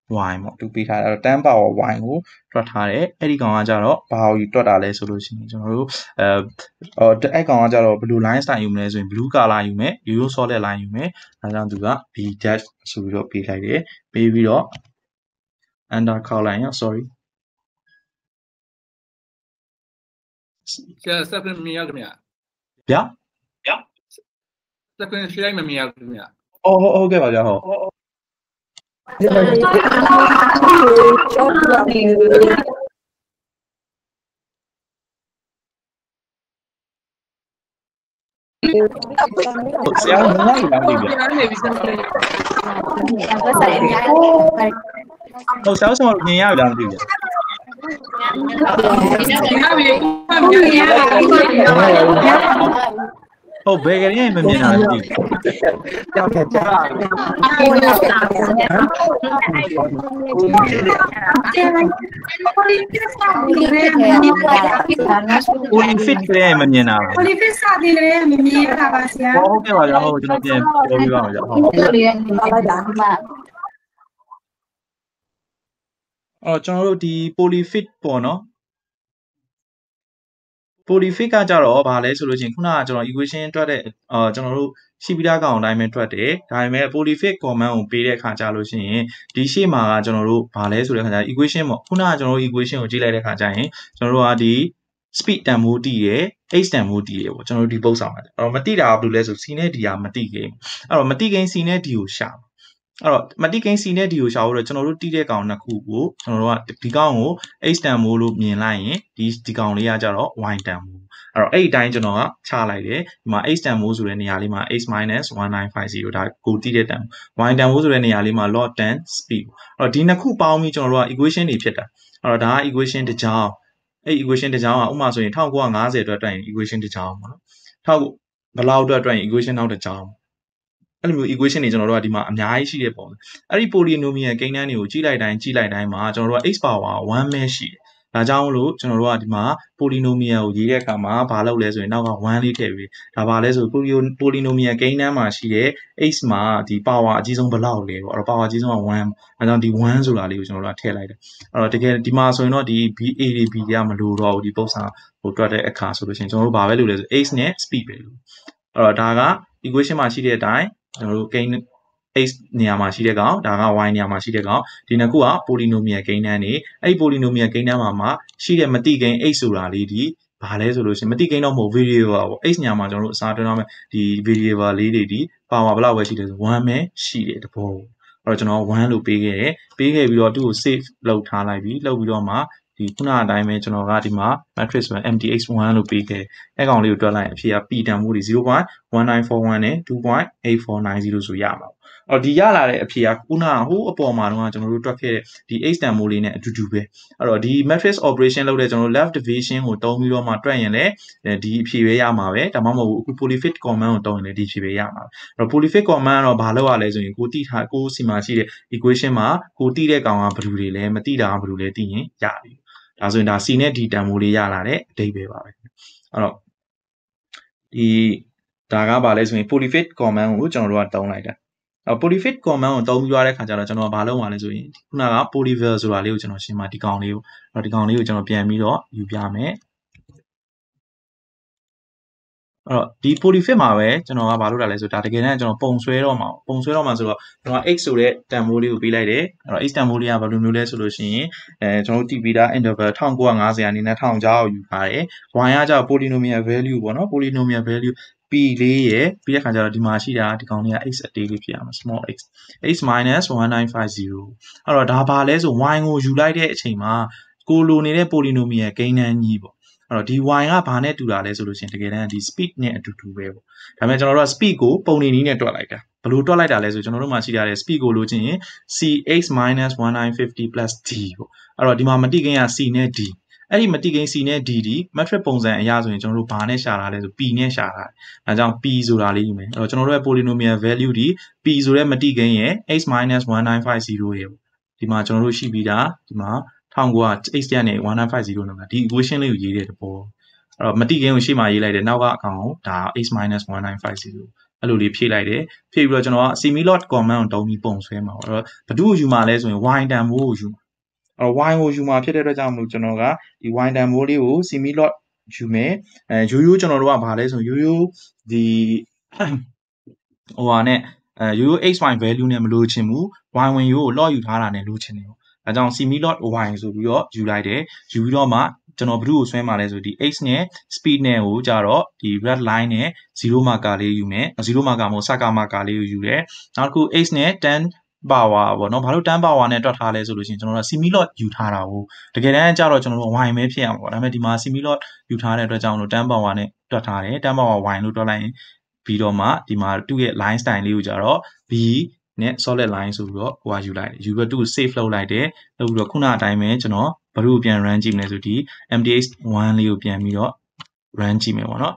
y ပေါ့သူပေးထားတာအဲ့တော့ tan power y ကိုတွက်ထားတယ်အဲ့ဒီကောင်ကကြတော့ဘာကိုတွက်တာလဲဆိုလို့ရှိရင်ကျွန်တော်တို့အဲအော်အဲ့ကောင်ကကြတော့ blue line style ယူမလဲဆိုရင် blue color ယူမယ် yellow solid line ယူမယ်ဒါကြောင့်သူက b dash ဆိုပြီးတော့ပေးလိုက်တယ်ပေးပြီးတော့ under color ရော sorry ကျဆက်ပြင်မြင်ရခင်ဗျာဗျာ La conoscerai ma mi ha Oh, oh, oh, che voglia, oh. oh, oh. Possiamo andare in Possiamo siamo ordinati da Andrea. Ordinati, ဟုတ်ဘယ်ကလေးမမြင်တာလဲကြောက်တယ်ကြောက်တာအဲ့ဒါကိုတာကိုဟမ်ကိုကြီးကအဲ့ဒါကိုလေးပြစ်တာဒီလေးမမြင်တာကိုလေးဖစ်ကလေးမမြင်တာကိုလေးဖစ်စာဒီလေးမမြင်တာပါဆရာဟုတ်ကဲ့ပါဗျာဟုတ်ကျွန်တော်ပြန်ပြောပြပါမယ်ဗျာဟုတ်ကဲ့လေးမပါတာမှအော်ကျွန်တော်တို့ဒီ polyfit ပေါ့နော် prolific ကကြတော့ဗာလဲဆိုလို့ချင်းခုနကကျွန်တော် equation တွက်တဲ့အာကျွန်တော်တို့ရှိပြီးသားကောင်အတိုင်းပဲတွက်တယ်ဒါပေမဲ့ prolific command ကိုပေးတဲ့အခါကြလို့ရှိရင်ဒီရှေ့မှာကကျွန်တော်တို့ဗာလဲဆိုတဲ့အခါကျ equation ပေါ့ခုနကကျွန်တော်တို့ equation ကိုကြည့်လိုက်တဲ့အခါကျရင်ကျွန်တော်တို့ကဒီ speed တန်ဖိုးတည်ရယ် h တန်ဖိုးတည်ရယ်ပေါ့ကျွန်တော်တို့ဒီပုတ်ဆောင်ရတယ်အဲ့တော့မတိတာကဘာလို့လဲဆို c နဲ့ d ကမတိခင်အဲ့တော့မတိခင် c နဲ့ d ကိုရှာပါအဲ့တော့ Matikin C နဲ့ D ကိုရှာဖို့တော့ကျွန်တော်တို့တီးတဲ့ကောင်နှစ်ခုကိုကျွန်တော်တို့ကဒီကောင်ကို H တန်မိုးလို့မြင်လိုက်ရင်ဒီဒီကောင်လေးကကြတော့ Y တန်မိုးအဲ့တော့အဲ့ဒီတိုင်းကျွန်တော်ကချလိုက်တယ်ဒီမှာ H တန်မိုးဆိုတဲ့နေရာလေးမှာ H 1950ဒါကိုတီးတဲ့တန် Y တန်မိုးဆိုတဲ့နေရာလေးမှာ log 10 speed အဲ့တော့ဒီနှစ်ခုပေါင်းပြီးကျွန်တော်တို့က equation တွေဖြစ်တာအဲ့တော့ဒါက equation တစ်ကြောင်းအဲ့ equation တစ်ကြောင်းကဥပမာဆိုရင်1950အတွက်အတွက် equation တစ်ကြောင်းပေါ့နော်ထောက်ဘယ်လောက်အတွက်အတွက် equation နောက်တစ်ကြောင်းအဲ့လိုမျိုး equation တွေကျွန်တော်တို့ကဒီမှာအများကြီးရှိတဲ့ပုံစံအဲ့ဒီ polynomial ကိန်းတန်းတွေကိုကြည့်လိုက်တိုင်းကြည့်လိုက်တိုင်းမှာကျွန်တော်တို့က x power 1ပဲရှိတယ်ဒါကြောင့်လို့ကျွန်တော်တို့ကဒီမှာ polynomial ကိုရေးတဲ့အခါမှာဘာလုပ်လဲဆိုရင်နောက်က1လေးထည့်ပြီးဒါဘာလဲဆို polynomial ကိန်းတန်းမှာရှိတဲ့ x မှာဒီ power အကြီးဆုံးဘယ်လောက်လဲပေါ့အဲ့တော့ power အကြီးဆုံးက1အဲကြောင့်ဒီ1ဆိုတာလေးကိုကျွန်တော်တို့ကထည့်လိုက်တယ်အဲ့တော့တကယ်ဒီမှာဆိုရင်တော့ဒီ BADB ကမလိုတော့ဘူးဒီပုံစံဟိုတွက်တဲ့အခါဆိုလို့ရှိရင်ကျွန်တော်တို့ဘာပဲလုပ်လဲဆို x နဲ့ speed ပဲလို့အဲ့တော့ဒါက equation မှာရှိတဲ့အတိုင်းကျွန်တော်တို့ gain x နေရာမှာရှိတဲ့ကောင်ဒါက y နေရာမှာရှိတဲ့ကောင်ဒီနှစ်ခုက polynomial gain တန်းနေအဲ့ polynomial gain တန်းမှာမှာရှိတဲ့မတိ gain x ဆိုတာလေးဒီဘာလဲဆိုလို့ရှိရင်မတိကိန်းတော့မဟုတ် variable ပေါ့ x ညာမှာကျွန်တော်တို့အစားတွန်းအောင်ဒီ variable လေးတွေဒီ power ဘလောက်ပဲရှိတယ်ဆို1ပဲရှိတယ်တဘောအဲ့တော့ကျွန်တော်1လို့ပေးခဲ့တယ်ပေးခဲ့ပြီးတော့သူ့ကို save လုပ်ထားလိုက်ပြီလုပ်ပြီးတော့မှဒီခုနအတိုင်းပဲကျွန်တော်ကဒီမှာ matrix မှာ mdx1 လို့ပေးခဲ့အဲကောင်လေးကိုတွက်လိုက်အဖြစ်က p တန်ဖိုးတွေ0.1941နဲ့2.8490ဆိုရမှာပေါ့အော်ဒီရလာတဲ့အဖြေကခုနဟိုးအပေါ်မှာတော့ကျွန်တော်တို့တွက်ခဲ့တဲ့ဒီ h တန်မိုးလေးနဲ့အတူတူပဲအဲ့တော့ဒီ matrix operation လုပ်တဲ့ကျွန်တော်တို့ left division ကိုတုံးပြီးတော့မှတွက်ရင်လည်းဒီအဖြေပဲရမှာပဲဒါမှမဟုတ်အခု polyfit command ကိုတုံးရင်လည်းဒီအဖြေပဲရမှာပဲအဲ့တော့ polyfit command ကတော့ဘာလုပ်ရလဲဆိုရင်ကိုတိထားကိုစီမှာရှိတဲ့ equation မှာကိုတိတဲ့ကောင်ကဘယ်လိုတွေလဲမတိတာကဘယ်လိုလဲသိရင်ရပြီဒါဆိုရင်ဒါ C နဲ့ D တန်ဖိုးလေးရလာတဲ့အဓိပ္ပာယ်ပါပဲအဲ့တော့ဒီဒါကဘာလဲဆိုရင် polyfit command ကိုကျွန်တော်တို့ကတုံးလိုက်တာအဲ့ polyfit command ကိုတုံးပြီးသွားတဲ့ခါကျတော့ကျွန်တော်ကဘာလုပ်မှာလဲဆိုရင်ခုနက polyver ဆိုတာလေးကိုကျွန်တော်ရှင်းမှာဒီကောင်လေးကိုအဲ့ဒီကောင်လေးကိုကျွန်တော်ပြန်ပြီးတော့ယူပြမယ်အဲ့တော့ဒီ polyfit မှာပဲကျွန်တော်ကမလုပ်တာလဲဆိုဒါတကယ်တမ်းကျွန်တော်ပုံဆွဲတော့မှာပုံဆွဲတော့မှာဆိုတော့ကျွန်တော် x ဆိုတဲ့တန်ဖိုးလေးကိုပေးလိုက်တယ်အဲ့တော့ x တန်ဖိုးလေးကဘယ်လိုမျိုးလဲဆိုလို့ရှိရင်အဲကျွန်တော်တို့ tp တာ interval 1950အနေနဲ့1000ကြောက်ယူပါတယ် y ကကြောက် polynomial value ပေါ့နော် polynomial value p လေးရယ်ပြီးတဲ့ခါကျတော့ဒီမှာရှိတာဒီကောင်လေးက x အတေးလေးဖြစ်ရမှာ small x x minus 1950အဲ့တော့ဒါဘာလဲဆို y ကိုယူလိုက်တဲ့အချိန်မှာကိုလိုနေတဲ့ polynomial ကိန်းနှန်းကြီးပေါ့အဲ့တော့ဒီ y ကဘာနဲ့တူတာလဲဆိုလို့ရှိရင်တကယ်တမ်းဒီ speed နဲ့အတူတူပဲပေါ့ဒါပေမဲ့ကျွန်တော်တို့က speed ကိုပုံနေနည်းနဲ့တွက်လိုက်တာဘယ်လိုတွက်လိုက်တာလဲဆိုကျွန်တော်တို့မှာရှိကြတဲ့ speed ကိုလိုချင်ရင် cx 1950 d ပေါ့အဲ့တော့ဒီမှာမတိကိန်းက c နဲ့ d အဲ့ဒီမတိကိန်း c နဲ့ d ဒီ matrix ပုံစံအရဆိုရင်ကျွန်တော်တို့ဘာနဲ့ရှာတာလဲဆို p နဲ့ရှာတာ။ဒါကြောင့် p ဆိုတာလေးယူမယ်။အဲ့တော့ကျွန်တော်တို့ရဲ့ polynomial value ဒီ p ဆိုတဲ့မတိကိန်းရဲ့ x 1950ရေပေါ့။ဒီမှာကျွန်တော်တို့ရှိပြီးတာဒီမှာ1900 8ကနေ1950လို့နော်ဒီ equation လေးကိုရေးတဲ့တဘောအဲ့တော့မတိခင်ကိုရှေ့မှာရေးလိုက်တယ်နောက်ကအကောင်ကိုဒါ h-1950 လို့အဲ့လိုလေးဖြည့်လိုက်တယ်ဖြည့်ပြီးတော့ကျွန်တော်က similot command ကိုတုံးပြီးပုံဆွဲမှာပေါ့အဲ့တော့ဘဒုကိုယူမှာလဲဆိုရင် y တန်မိုးကိုယူမှာအဲ့တော့ y ကိုယူမှာဖြစ်တဲ့အတွက်ကြောင့်မလို့ကျွန်တော်ကဒီ y တန်မိုးလေးကို similot ယူမယ်အဲရိုးရိုးကျွန်တော်တို့ကဘာလဲဆိုရင်ရိုးရိုးဒီဟိုဟာနဲ့အဲရိုးရိုး x y value နဲ့မလိုချင်ဘူး y ဝင်ရိုးကို log ယူထားတာနဲ့လိုချင်တယ်ပေါ့အဲကြောင့် cme.y ဆိုပြီးတော့ယူလိုက်တယ်ယူပြီးတော့မှကျွန်တော်ဘ ᱹ ကိုဆွဲမှာလဲဆိုဒီ x နဲ့ speed နဲ့ကိုကြတော့ဒီ red line နဲ့0 marker လေးယူမယ်0 marker မဟုတ်စကား marker လေးကိုယူတယ်နောက်တစ်ခု x နဲ့10ပါဝါပေါ့နော်ဘာလို့တန်းပါဝါနဲ့တွက်ထားလဲဆိုလို့ရှိရင်ကျွန်တော်တို့ similot ယူထားတာကိုတကယ်တမ်းကျတော့ကျွန်တော်တို့ y ပဲဖြစ်အောင်ပေါ့ဒါပေမဲ့ဒီမှာ similot ယူထားတဲ့အတွက်ကြောင့်လို့တန်းပါဝါနဲ့တွက်ထားတယ်တန်းပါဝါ y လို့တွက်လိုက်ရင်ပြီးတော့မှဒီမှာသူ့ရဲ့ line style လေးကိုကြတော့ b နဲ့ solid line ဆိုပြီးတော့ဟိုဟာယူလိုက် user 2 save လုပ်လိုက်တယ်လုပ်ပြီးတော့ခုနအတိုင်းပဲကျွန်တော်ဘလို့ပြန် run ကြည့်မလဲဆိုဒီ mdh1 လေးကိုပြန်ပြီးတော့ run ကြည့်မယ်ပေါ့နော်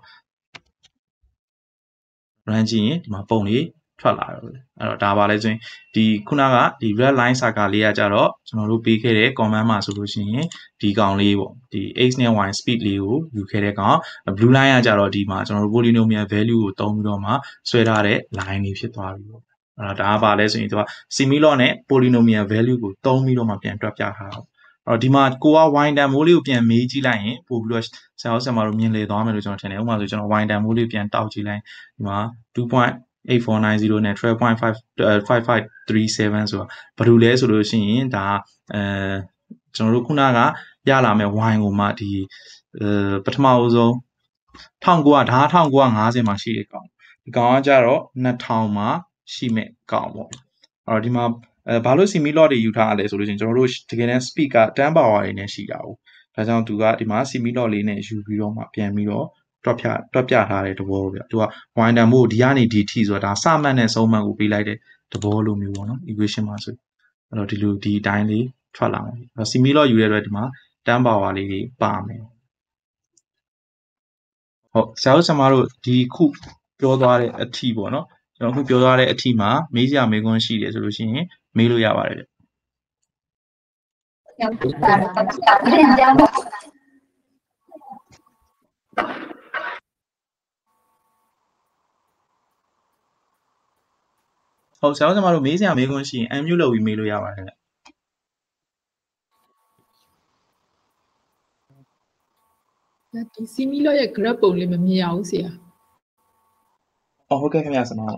run ကြည့်ရင်ဒီမှာပုံလေးထွက်လာတော့လေအဲ့တော့ဒါပါလဲဆိုရင်ဒီခုနကဒီ red line circle လေးကကြတော့ကျွန်တော်တို့ပေးခဲ့တဲ့ command မှာဆိုလို့ရှိရင်ဒီကောင်လေးပေါ့ဒီ x နဲ့ y speed လေးကိုယူခဲ့တဲ့ကောင် blue line ကကြတော့ဒီမှာကျွန်တော်တို့ polynomial value ကိုတုံးပြီးတော့မှဆွဲထားတဲ့ line လေးဖြစ်သွားပြီပေါ့အဲ့ဒါဒါကပါလဲဆိုရင်သူက similar နဲ့ polynomial value ကိုသုံးပြီးတော့မှပြန်တွက်ပြထားတာပေါ့အဲ့တော့ဒီမှာကိုက wine time မိုးလေးကိုပြန်မေးကြည့်လိုက်ရင်ပို့ပြီးတော့ဆရာဆရာမတို့မြင်လေသွားမယ်လို့ကျွန်တော်ထင်တယ်ဥပမာဆိုကျွန်တော် wine time မိုးလေးပြန်တောက်ကြည့်လိုက်ဒီမှာ8490နဲ့12.5537ဆိုတာဘာလို့လဲဆိုလို့ရှိရင်ဒါအဲကျွန်တော်တို့ခုနကရလာမဲ့ wine ကိုမှဒီအဲပထမအဆုံး1900ဒါ1950မှာရှိတဲ့ကောင်ဒီကောင်ကကြတော့2000မှာရှိမဲ့ကောင်းပေါ့အဲ့တော့ဒီမှာအဲဘာလို့ semi lot တွေယူထားရလဲဆိုလို့ချင်းကျွန်တော်တို့တကယ်တမ်း speed က10 power တွေနဲ့ရှိတာ哦ဒါကြောင့်သူကဒီမှာ semi lot လေးနဲ့ယူပြီးတော့မှပြန်ပြီးတော့တွက်ပြတွက်ပြထားတဲ့သဘောပဲသူက winder မို့ဒီကနေဒီထိဆိုတာဒါစမှတ်နဲ့ဆုံးမှတ်ကိုပေးလိုက်တဲ့သဘောလိုမျိုးပေါ့နော် equation မှာဆိုအဲ့တော့ဒီလိုဒီအတိုင်းလေးထွက်လာအောင်အဲ့ semi lot ယူရတဲ့အတွက်ဒီမှာ10 power လေးတွေပါမယ်ဟုတ်ဆရာတို့ကျွန်တော်တို့ဒီခုပြောသွားတဲ့အထီးပေါ့နော်ကျွန်တော်အခုပြောထားတဲ့အထီးမှာမေးစရာမေးခွန်းရှိတယ်ဆိုလို့ရှိရင်မေးလို့ရပါတယ်ဟုတ်ဆရာတို့ကျွန်တော်တို့မေးစရာမေးခွန်းရှိရင် unmute လုပ်ပြီးမေးလို့ရပါတယ်ဒီစီမီလောရဲ့ graph ပုံလေးမမြင်ရဘူးဆရာ။အော်ဟုတ်ကဲ့ခင်ဗျာကျွန်တော်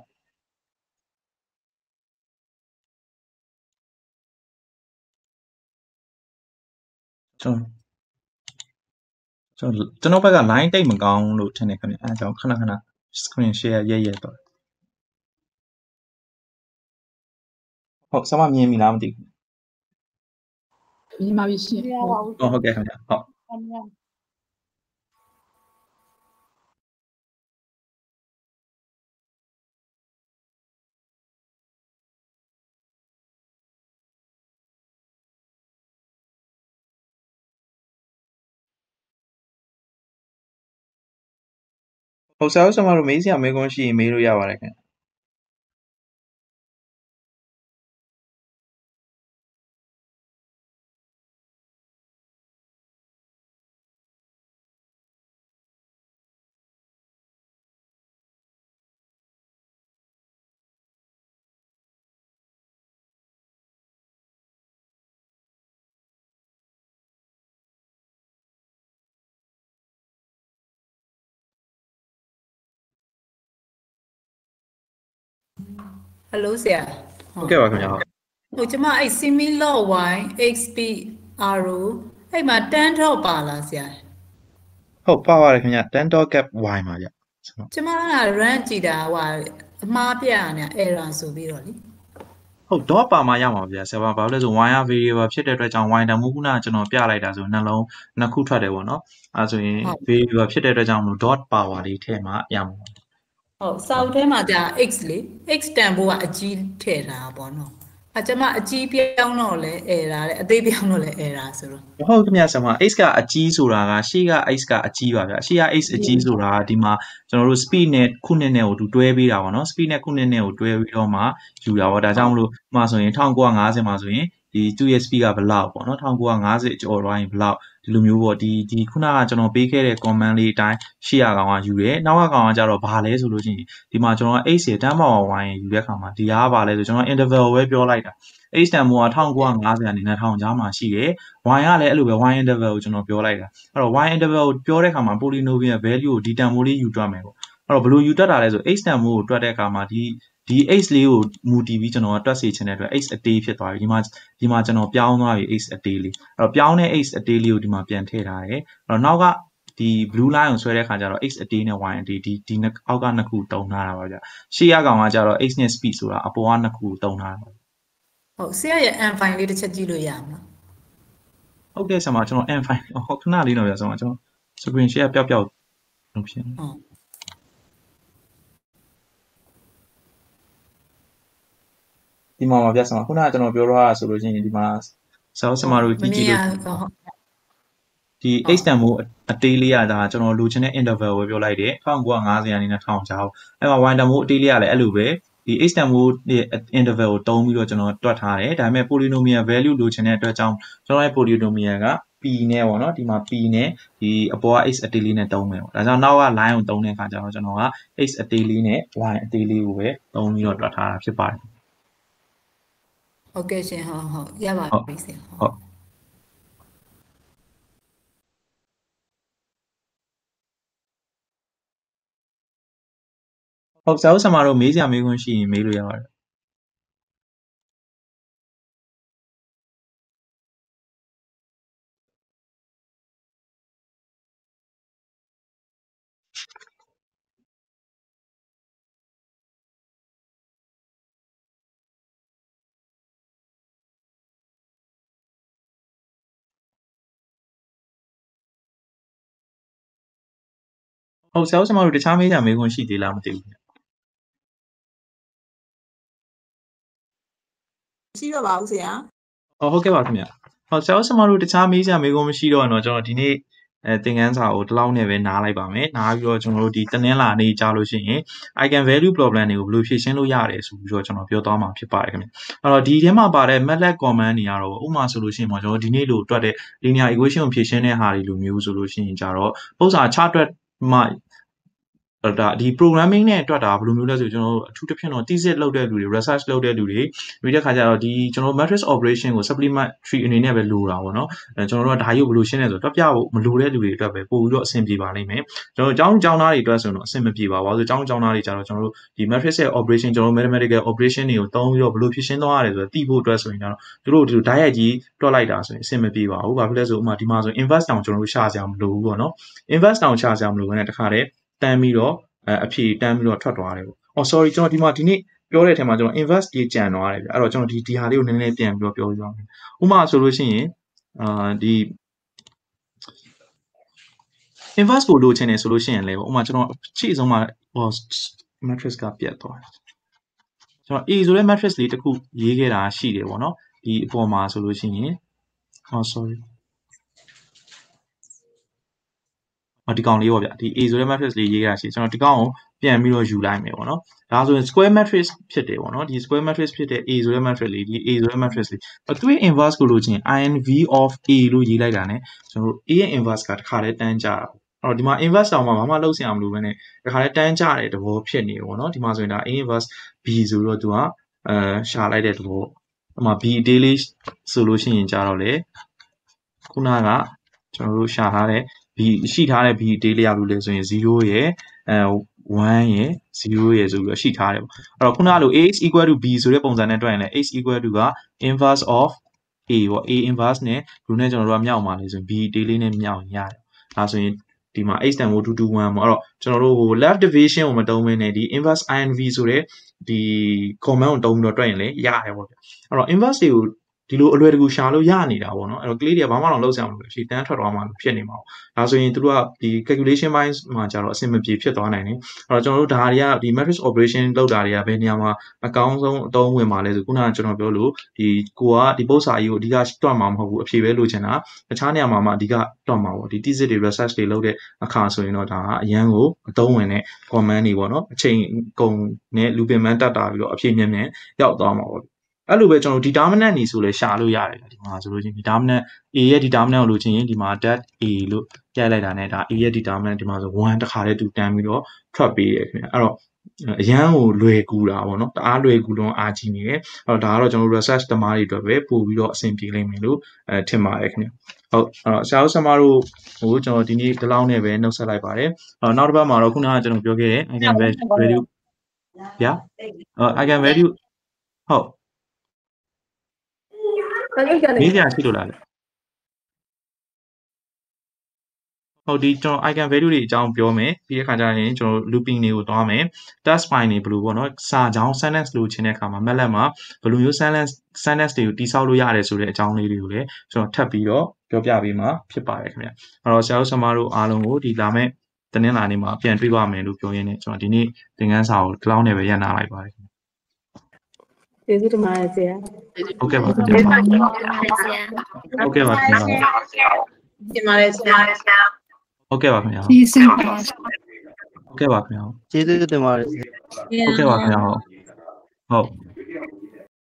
ကျွန်တော်ကျွန်တော်ကျွန်တော်ဘက်က line တိတ်မကောင်းလို့ထင်တယ်ခင်ဗျအဲဒါကြောင့်ခဏခဏ screen share ရဲရဲတော့ဟုတ်ဆမမြင်ပြီလားမသိဘူးမြင်ပါပြီရှင်ဟုတ်ဟုတ်ကဲ့ခင်ဗျဟုတ်ဟုတ်ဆရာဦးဆရာမတို့မေးစရာမေးခွန်းရှိရင်မေးလို့ရပါတယ်ခင်ဗျဟယ်လိုဆရာဟုတ်ကဲ့ပါခင်ဗျာဟုတ်ကျွန်မအဲ့ similar y xp ro အဲ့မှာ tan dot ပါလားဆရာဟုတ်ပါပါတယ်ခင်ဗျာ tan dot gap y မှာဗျကျွန်မက run ကြည့်တာဟိုအမှားပြရနေ error ဆိုပြီးတော့လေဟုတ် dot ပါမှာရမှာဗျာဆရာဘာလို့လဲဆို y variable ဖြစ်တဲ့အတွက်ကြောင့် y တန်မိုးခုနကကျွန်တော်ပြလိုက်တာဆိုနှလုံးနှစ်ခုထွက်တယ်ပေါ့နော်အဲဆိုရင် variable ဖြစ်တဲ့အတွက်ကြောင့်မလို့ dot power လေးထည့်မှရမှာဟုတ်စာအုပ်ထဲမှာကြာ x လေ x တန်ဖို့ကအကြီးထည့်တာပေါ့နော်အကျမအကြီးပြောင်းတော့လဲအဲတာတဲ့အသေးပြောင်းတော့လဲအဲတာဆိုတော့ဟုတ်ခင်ဗျာဆရာမ x ကအကြီးဆိုတာကရှေ့က x ကအကြီးပါဗျာရှေ့က x အကြီးဆိုတာဒီမှာကျွန်တော်တို့ speed နဲ့ခုနှစ်နဲ့ကိုသူတွဲပေးတာပေါ့နော် speed နဲ့ခုနှစ်နဲ့ကိုတွဲပြီးတော့မှယူတာပေါ့ဒါကြောင့်မလို့မှဆိုရင်1950မှာဆိုရင်ဒီသူ့ရဲ့ speed ကဘလောက်ပေါ့နော်1950ကျော်သွားရင်ဘလောက်ဒီလိုမျိုးပေါ့ဒီဒီခုနကကျွန်တော်ပေးခဲ့တဲ့ comment လေးအတိုင်းရှေ့ရကောင်ကယူတယ်နောက်ကကောင်ကကြတော့ဘာလဲဆိုလို့ရှိရင်ဒီမှာကျွန်တော် h တန်းပေါင်းဝိုင်းယူတဲ့ခါမှာဒီဟာကဘာလဲဆိုကျွန်တော် interval ပဲပြောလိုက်တာ h တန်မိုက1950အနေနဲ့1000ကြားမှာရှိတယ် y ကလည်းအဲ့လိုပဲ y interval ကိုကျွန်တော်ပြောလိုက်တာအဲ့တော့ y interval ကိုပြောတဲ့ခါမှာ polynomial value ကိုဒီတန်မိုလေးယူတွက်မယ်ပေါ့အဲ့တော့ဘယ်လိုယူတွက်တာလဲဆို h တန်မိုကိုတွက်တဲ့အခါမှာဒီဒီ x လေးကိုမူတည်ပြီးကျွန်တော်ကတွက်စေချင်တဲ့အတွက် x အသေးဖြစ်သွားပြီဒီမှာဒီမှာကျွန်တော်ပြောင်းသွားပြီ x အသေးလေးအဲ့တော့ပြောင်းတဲ့ x အသေးလေးကိုဒီမှာပြန်ထည့်ထားတယ်အဲ့တော့နောက်ကဒီ blue line ကိုဆွဲတဲ့ခါကျတော့ x အတေးနဲ့ y အတေးဒီဒီအောက်ကနှစ်ခုတုံထားတာပါဗျ။ရှေ့ရကောင်ကကျတော့ x နဲ့ speed ဆိုတာအပေါ်ကနှစ်ခုတုံထားတာ။ဟုတ်ဆရာရဲ့ n file လေးတစ်ချက်ကြည့်လို့ရမလား။ဟုတ်ကဲ့ဆရာမကျွန်တော် n file ဟောခဏလေးတော့ဗျာဆရာမကျွန်တော် screen share ပျောက်ပျောက်လုပ်ဖြစ်နေ။ဟုတ်ဒီမှာပါပြဆရာမခုနကကျွန်တော်ပြောတော့ဆိုလို့ရှိရင်ဒီမှာဆောင်းဆရာမတို့ကြည့်ကြည့်လို့ဒီ external အတေးလေးရတာကျွန်တော်လိုချင်တဲ့ interval ပဲပြောလိုက်တယ်1950ရာနေနဲ့1000ချောင်းအဲ့မှာ winder mode အတေးလေးရလည်းအဲ့လိုပဲဒီ external interval ကိုတုံးပြီးတော့ကျွန်တော်တွက်ထားတယ်ဒါပေမဲ့ polynomial value လိုချင်တဲ့အတွက်ကြောင့်ကျွန်တော်ရဲ့ polynomial က p နဲ့ပေါ့နော်ဒီမှာ p နဲ့ဒီအပေါ်က x အတေးလေးနဲ့တုံးမယ်ပေါ့ဒါကြောင့်နောက်က line ကိုတုံးတဲ့အခါကျတော့ကျွန်တော်က x အတေးလေးနဲ့ y အတေးလေးကိုပဲတုံးပြီးတော့တွက်ထားတာဖြစ်ပါတယ်ဟုတ်ကဲ့ရှင်ဟုတ်ဟုတ်ရပါပြီရှင်ဟုတ်ဟုတ်ဆရာဦးဆရာမတို့မေးစရာမေးခွန်းရှိရင်မေးလို့ရပါတယ်ဟုတ်ဆရာတို့ကျွန်တော်တို့တခြားမေးကြမေးခွန်းရှိသေးလားမသိဘူးရှိတော့ပါဦးဆရာဟုတ်ဟုတ်ကဲ့ပါခင်ဗျဟောဆရာတို့ကျွန်တော်တို့တခြားမေးကြမေးခွန်းမရှိတော့တော့ကျွန်တော်ဒီနေ့အဲသင်ခန်းစာကိုဒီလောက်နဲ့ပဲနားလိုက်ပါမယ်နားပြီးတော့ကျွန်တော်တို့ဒီတနင်္လာနေ့ကြားလို့ရှိရင် icon value problem တွေကိုဘယ်လိုဖြေရှင်းလို့ရတယ်ဆိုပြီးတော့ကျွန်တော်ပြောသွားမှာဖြစ်ပါတယ်ခင်ဗျအဲ့တော့ဒီထဲမှာပါတဲ့ method command တွေကတော့ဥပမာဆိုလို့ရှိရင်ပေါ့ကျွန်တော်ဒီနေ့လိုတွက်တဲ့ linear equation ကိုဖြေရှင်းတဲ့ဟာတွေလိုမျိုးဆိုလို့ရှိရင်ကြတော့ပုံစံ chart တွက် My. ဒါဒီ programming နဲ့အတွက်တာဘယ်လိုမျိုးလဲဆိုကျွန်တော်တို့အထူးသဖြင့်တော့တီးစစ်လုပ်တဲ့လူတွေ research လုပ်တဲ့လူတွေပြီးတဲ့ခါကျတော့ဒီကျွန်တော် matrix operation ကို supplementary အနေနဲ့ပဲလိုတာပေါ့နော်ကျွန်တော်တို့ကဒါရုပ်ဘယ်လိုရှင်းလဲဆိုတော့ပြပြဖို့မလိုတဲ့လူတွေအတွက်ပဲပို့ပြီးတော့အဆင်ပြေပါလိမ့်မယ်ကျွန်တော်ကျောင်းကျောင်းသားတွေအတွက်ဆိုတော့အဆင်မပြေပါဘူးဆိုတော့ကျောင်းကျောင်းသားတွေကျတော့ကျွန်တော်တို့ဒီ matrix ရဲ့ operation ကျွန်တော် mathematical operation တွေကိုတုံးပြီးတော့ဘယ်လိုဖြည့်ရှင်းသွားရလဲဆိုတော့သိဖို့အတွက်ဆိုရင်ကျွန်တော်တို့တို့ဓာတ်ရိုက်ကြီးတွက်လိုက်တာဆိုရင်အဆင်မပြေပါဘူးဘာဖြစ်လဲဆိုတော့ဥမာဒီမှာဆို inverse တောင်ကျွန်တော်တို့ရှာစရာမလိုဘူးပေါ့နော် inverse တောင်ရှာစရာမလိုဘဲနဲ့တခါတည်းတန်းပြီးတော့အဖြေတန်းပြီးတော့ထွက်သွားတယ်ပေါ့။အော် sorry ကျွန်တော်ဒီမှာဒီနေ့ပြောတဲ့အထက်မှာကျွန်တော် inverse ကြီးကြံသွားတယ်ဗျ။အဲ့တော့ကျွန်တော်ဒီဒီဟာလေးကိုနည်းနည်းပြန်ပြောပြောပြအောင်။ဥပမာဆိုလို့ရှိရင်အာဒီ inverse ကိုလိုချင်တယ်ဆိုလို့ရှိရင်လည်းပေါ့။ဥပမာကျွန်တော်ခြေဆုံးမှာဟော matrix ကပြတ်သွားတယ်။ကျွန်တော် A ဆိုတဲ့ matrix လေးတစ်ခုရေးခဲ့တာရှိတယ်ပေါ့နော်။ဒီအပေါ်မှာဆိုလို့ရှိရင်အော် sorry ဒီကောင်လေးပေါ့ဗျာဒီ A ဆိုတဲ့ matrix လေးရေးရရှိကျွန်တော်ဒီကောင်ကိုပြန်ပြီးတော့ယူလိုက်မယ်ပေါ့နော်ဒါဆိုရင် square matrix ဖြစ်တယ်ပေါ့နော်ဒီ square matrix ဖြစ်တဲ့ A ဆိုတဲ့ matrix လေးဒီ A ဆိုတဲ့ matrix လေးအသွေး inverse ကိုလို့ချင်း INV of A လို့ရေးလိုက်တာ ਨੇ ကျွန်တော်တို့ A ရဲ့ inverse ကတခါတည်းတန်းကြတာပေါ့အဲ့တော့ဒီမှာ inverse တောင်မှဘာမှလုပ်စရာမလိုဘဲနဲ့တခါတည်းတန်းကြတဲ့သဘောဖြစ်နေပေါ့နော်ဒီမှာဆိုရင်ဒါ A inverse B ဆိုတော့သူကအဲရှာလိုက်တဲ့သဘောအမှ B daily ဆိုလို့ရှိရင်ကြတော့လေခုနကကျွန်တော်တို့ရှာထားတဲ့ဒီရှိထားတဲ့ VT လေးရလို့လဲဆိုရင်0ရဲ့အဲ1ရယ်0ရယ်ဆိုပြီးတော့ရှိထားတယ်ပေါ့အဲ့တော့ခုနကလို ax equal to b ဆိုတဲ့ပုံစံနဲ့တွက်ရင်လဲ x equal to က inverse of a ပေါ့ a inverse နဲ့ group နဲ့ကျွန်တော်တို့ကမြောက်มาလေဆိုရင် b တေးလေးနဲ့မြောက်ရတယ်ဒါဆိုရင်ဒီမှာ x တန်ကို221ပေါ့အဲ့တော့ကျွန်တော်တို့ဟို left division ကိုမတုံးမင်းနဲ့ဒီ inverse inv ဆိုတဲ့ဒီ command ကိုတုံးပြီးတော့တွက်ရင်လဲရတယ်ပေါ့ဗျအဲ့တော့ inverse တွေကိုဒီလိုအလွယ်တကူရှာလို့ရနေတာပေါ့နော်အဲ့တော့ကလေးတွေကဘာမှတော့လုပ်ဆောင်မလို့ရှိတန်းထွက်သွားမှလို့ဖြစ်နေမှာပေါ့ဒါဆိုရင်တို့ကဒီ calculation ဘိုင်းမှာကြတော့အဆင်မပြေဖြစ်သွားနိုင်တယ်အဲ့တော့ကျွန်တော်တို့ဒါတွေကဒီ matrix operation လုပ်တာတွေကဘယ်နေရာမှာအကောင်းဆုံးအသုံးဝင်ပါလဲဆိုခုနကကျွန်တော်ပြောလို့ဒီကိုကဒီပုစာကြီးကိုအဓိကတွတ်မှာမဟုတ်ဘူးအဖြေပဲလိုချင်တာတခြားနေရာမှာမှအဓိကတွတ်မှာပေါ့ဒီ thesis တွေ research တွေလုပ်တဲ့အခါဆိုရင်တော့ဒါကအရန်ကိုအသုံးဝင်တဲ့ command တွေပေါ့နော်အချိန်ကုန်နဲ့လူပင်ပန်းတတ်တာပြီးတော့အဖြေမြန်မြန်ရောက်သွားမှာပေါ့အဲ့လိုပဲကျွန်တော်ဒီ determinant နေဆိုလဲရှာလို့ရတယ်ဒီမှာဆိုလို့ချင်း determinant a ရဲ့ determinant ကိုလိုချင်ရင်ဒီမှာ dat a လို့ပြလိုက်တာနဲ့ဒါ a ရဲ့ determinant ဒီမှာဆို1တခါတည်းတူတန်းပြီးတော့ထွက်ပေးတယ်ခင်ဗျအဲ့တော့အရန်ကိုလွယ်ကူတာပေါ့နော်တအားလွယ်ကူလုံးအားကြီးနေတယ်အဲ့တော့ဒါကတော့ကျွန်တော် research တမားတွေအတွက်ပဲပို့ပြီးတော့အဆင်ပြေလိမ့်မယ်လို့အဲထင်ပါတယ်ခင်ဗျဟုတ်အဲ့တော့ဆရာဦးဆရာမတို့ဟိုကျွန်တော်ဒီနေ့ဒီလောက်နဲ့ပဲနှုတ်ဆက်လိုက်ပါတယ်အဲ့တော့နောက်တစ်ပတ်မှာတော့ခုနကကျွန်တော်ပြောခဲ့တဲ့ I can value ရာ I can value ဟုတ်ခိုင်အိတ်ကနေမင်းညာရှိလို့လားလေဟုတ်ဒီကျွန်တော် icon value တွေအကြောင်းပြောမယ်ပြီးရခါကျရင်ကျွန်တော် looping တွေကိုသွားမယ် task file တွေဘယ်လိုပေါ့နော်စာကြောင်း sentence လိုချင်တဲ့အခါမှာ method မှာဘယ်လိုမျိုး sentence sentence တွေကိုတိဆောက်လို့ရတယ်ဆိုတဲ့အကြောင်းလေးတွေကိုလည်းကျွန်တော်ထပ်ပြီးတော့ပြောပြပေးမှာဖြစ်ပါတယ်ခင်ဗျအဲ့တော့ဆရာတို့ဆရာမတို့အားလုံးကိုဒီလာမယ့်တနင်္လာနေ့မှာပြန်တွေ့ပါမယ်လို့ပြောရင်းနဲ့ကျွန်တော်ဒီနေ့သင်ခန်းစာကို cloud နဲ့ပဲရန်နာလိုက်ပါတယ်ခင်ဗျကျေးဇူးတင်ပါတယ်ဆရာဟုတ်ကဲ့ပါဆရာဟုတ်ကဲ့ပါဆရာတင်ပါတယ်ဆရာဟုတ်ကဲ့ပါခင်ဗျာကျေးဇူးပါဟုတ်ကဲ့ပါခင်ဗျာကျေးဇူးတင်ပါတယ်ဟုတ်ကဲ့ပါခင်ဗျာဟုတ်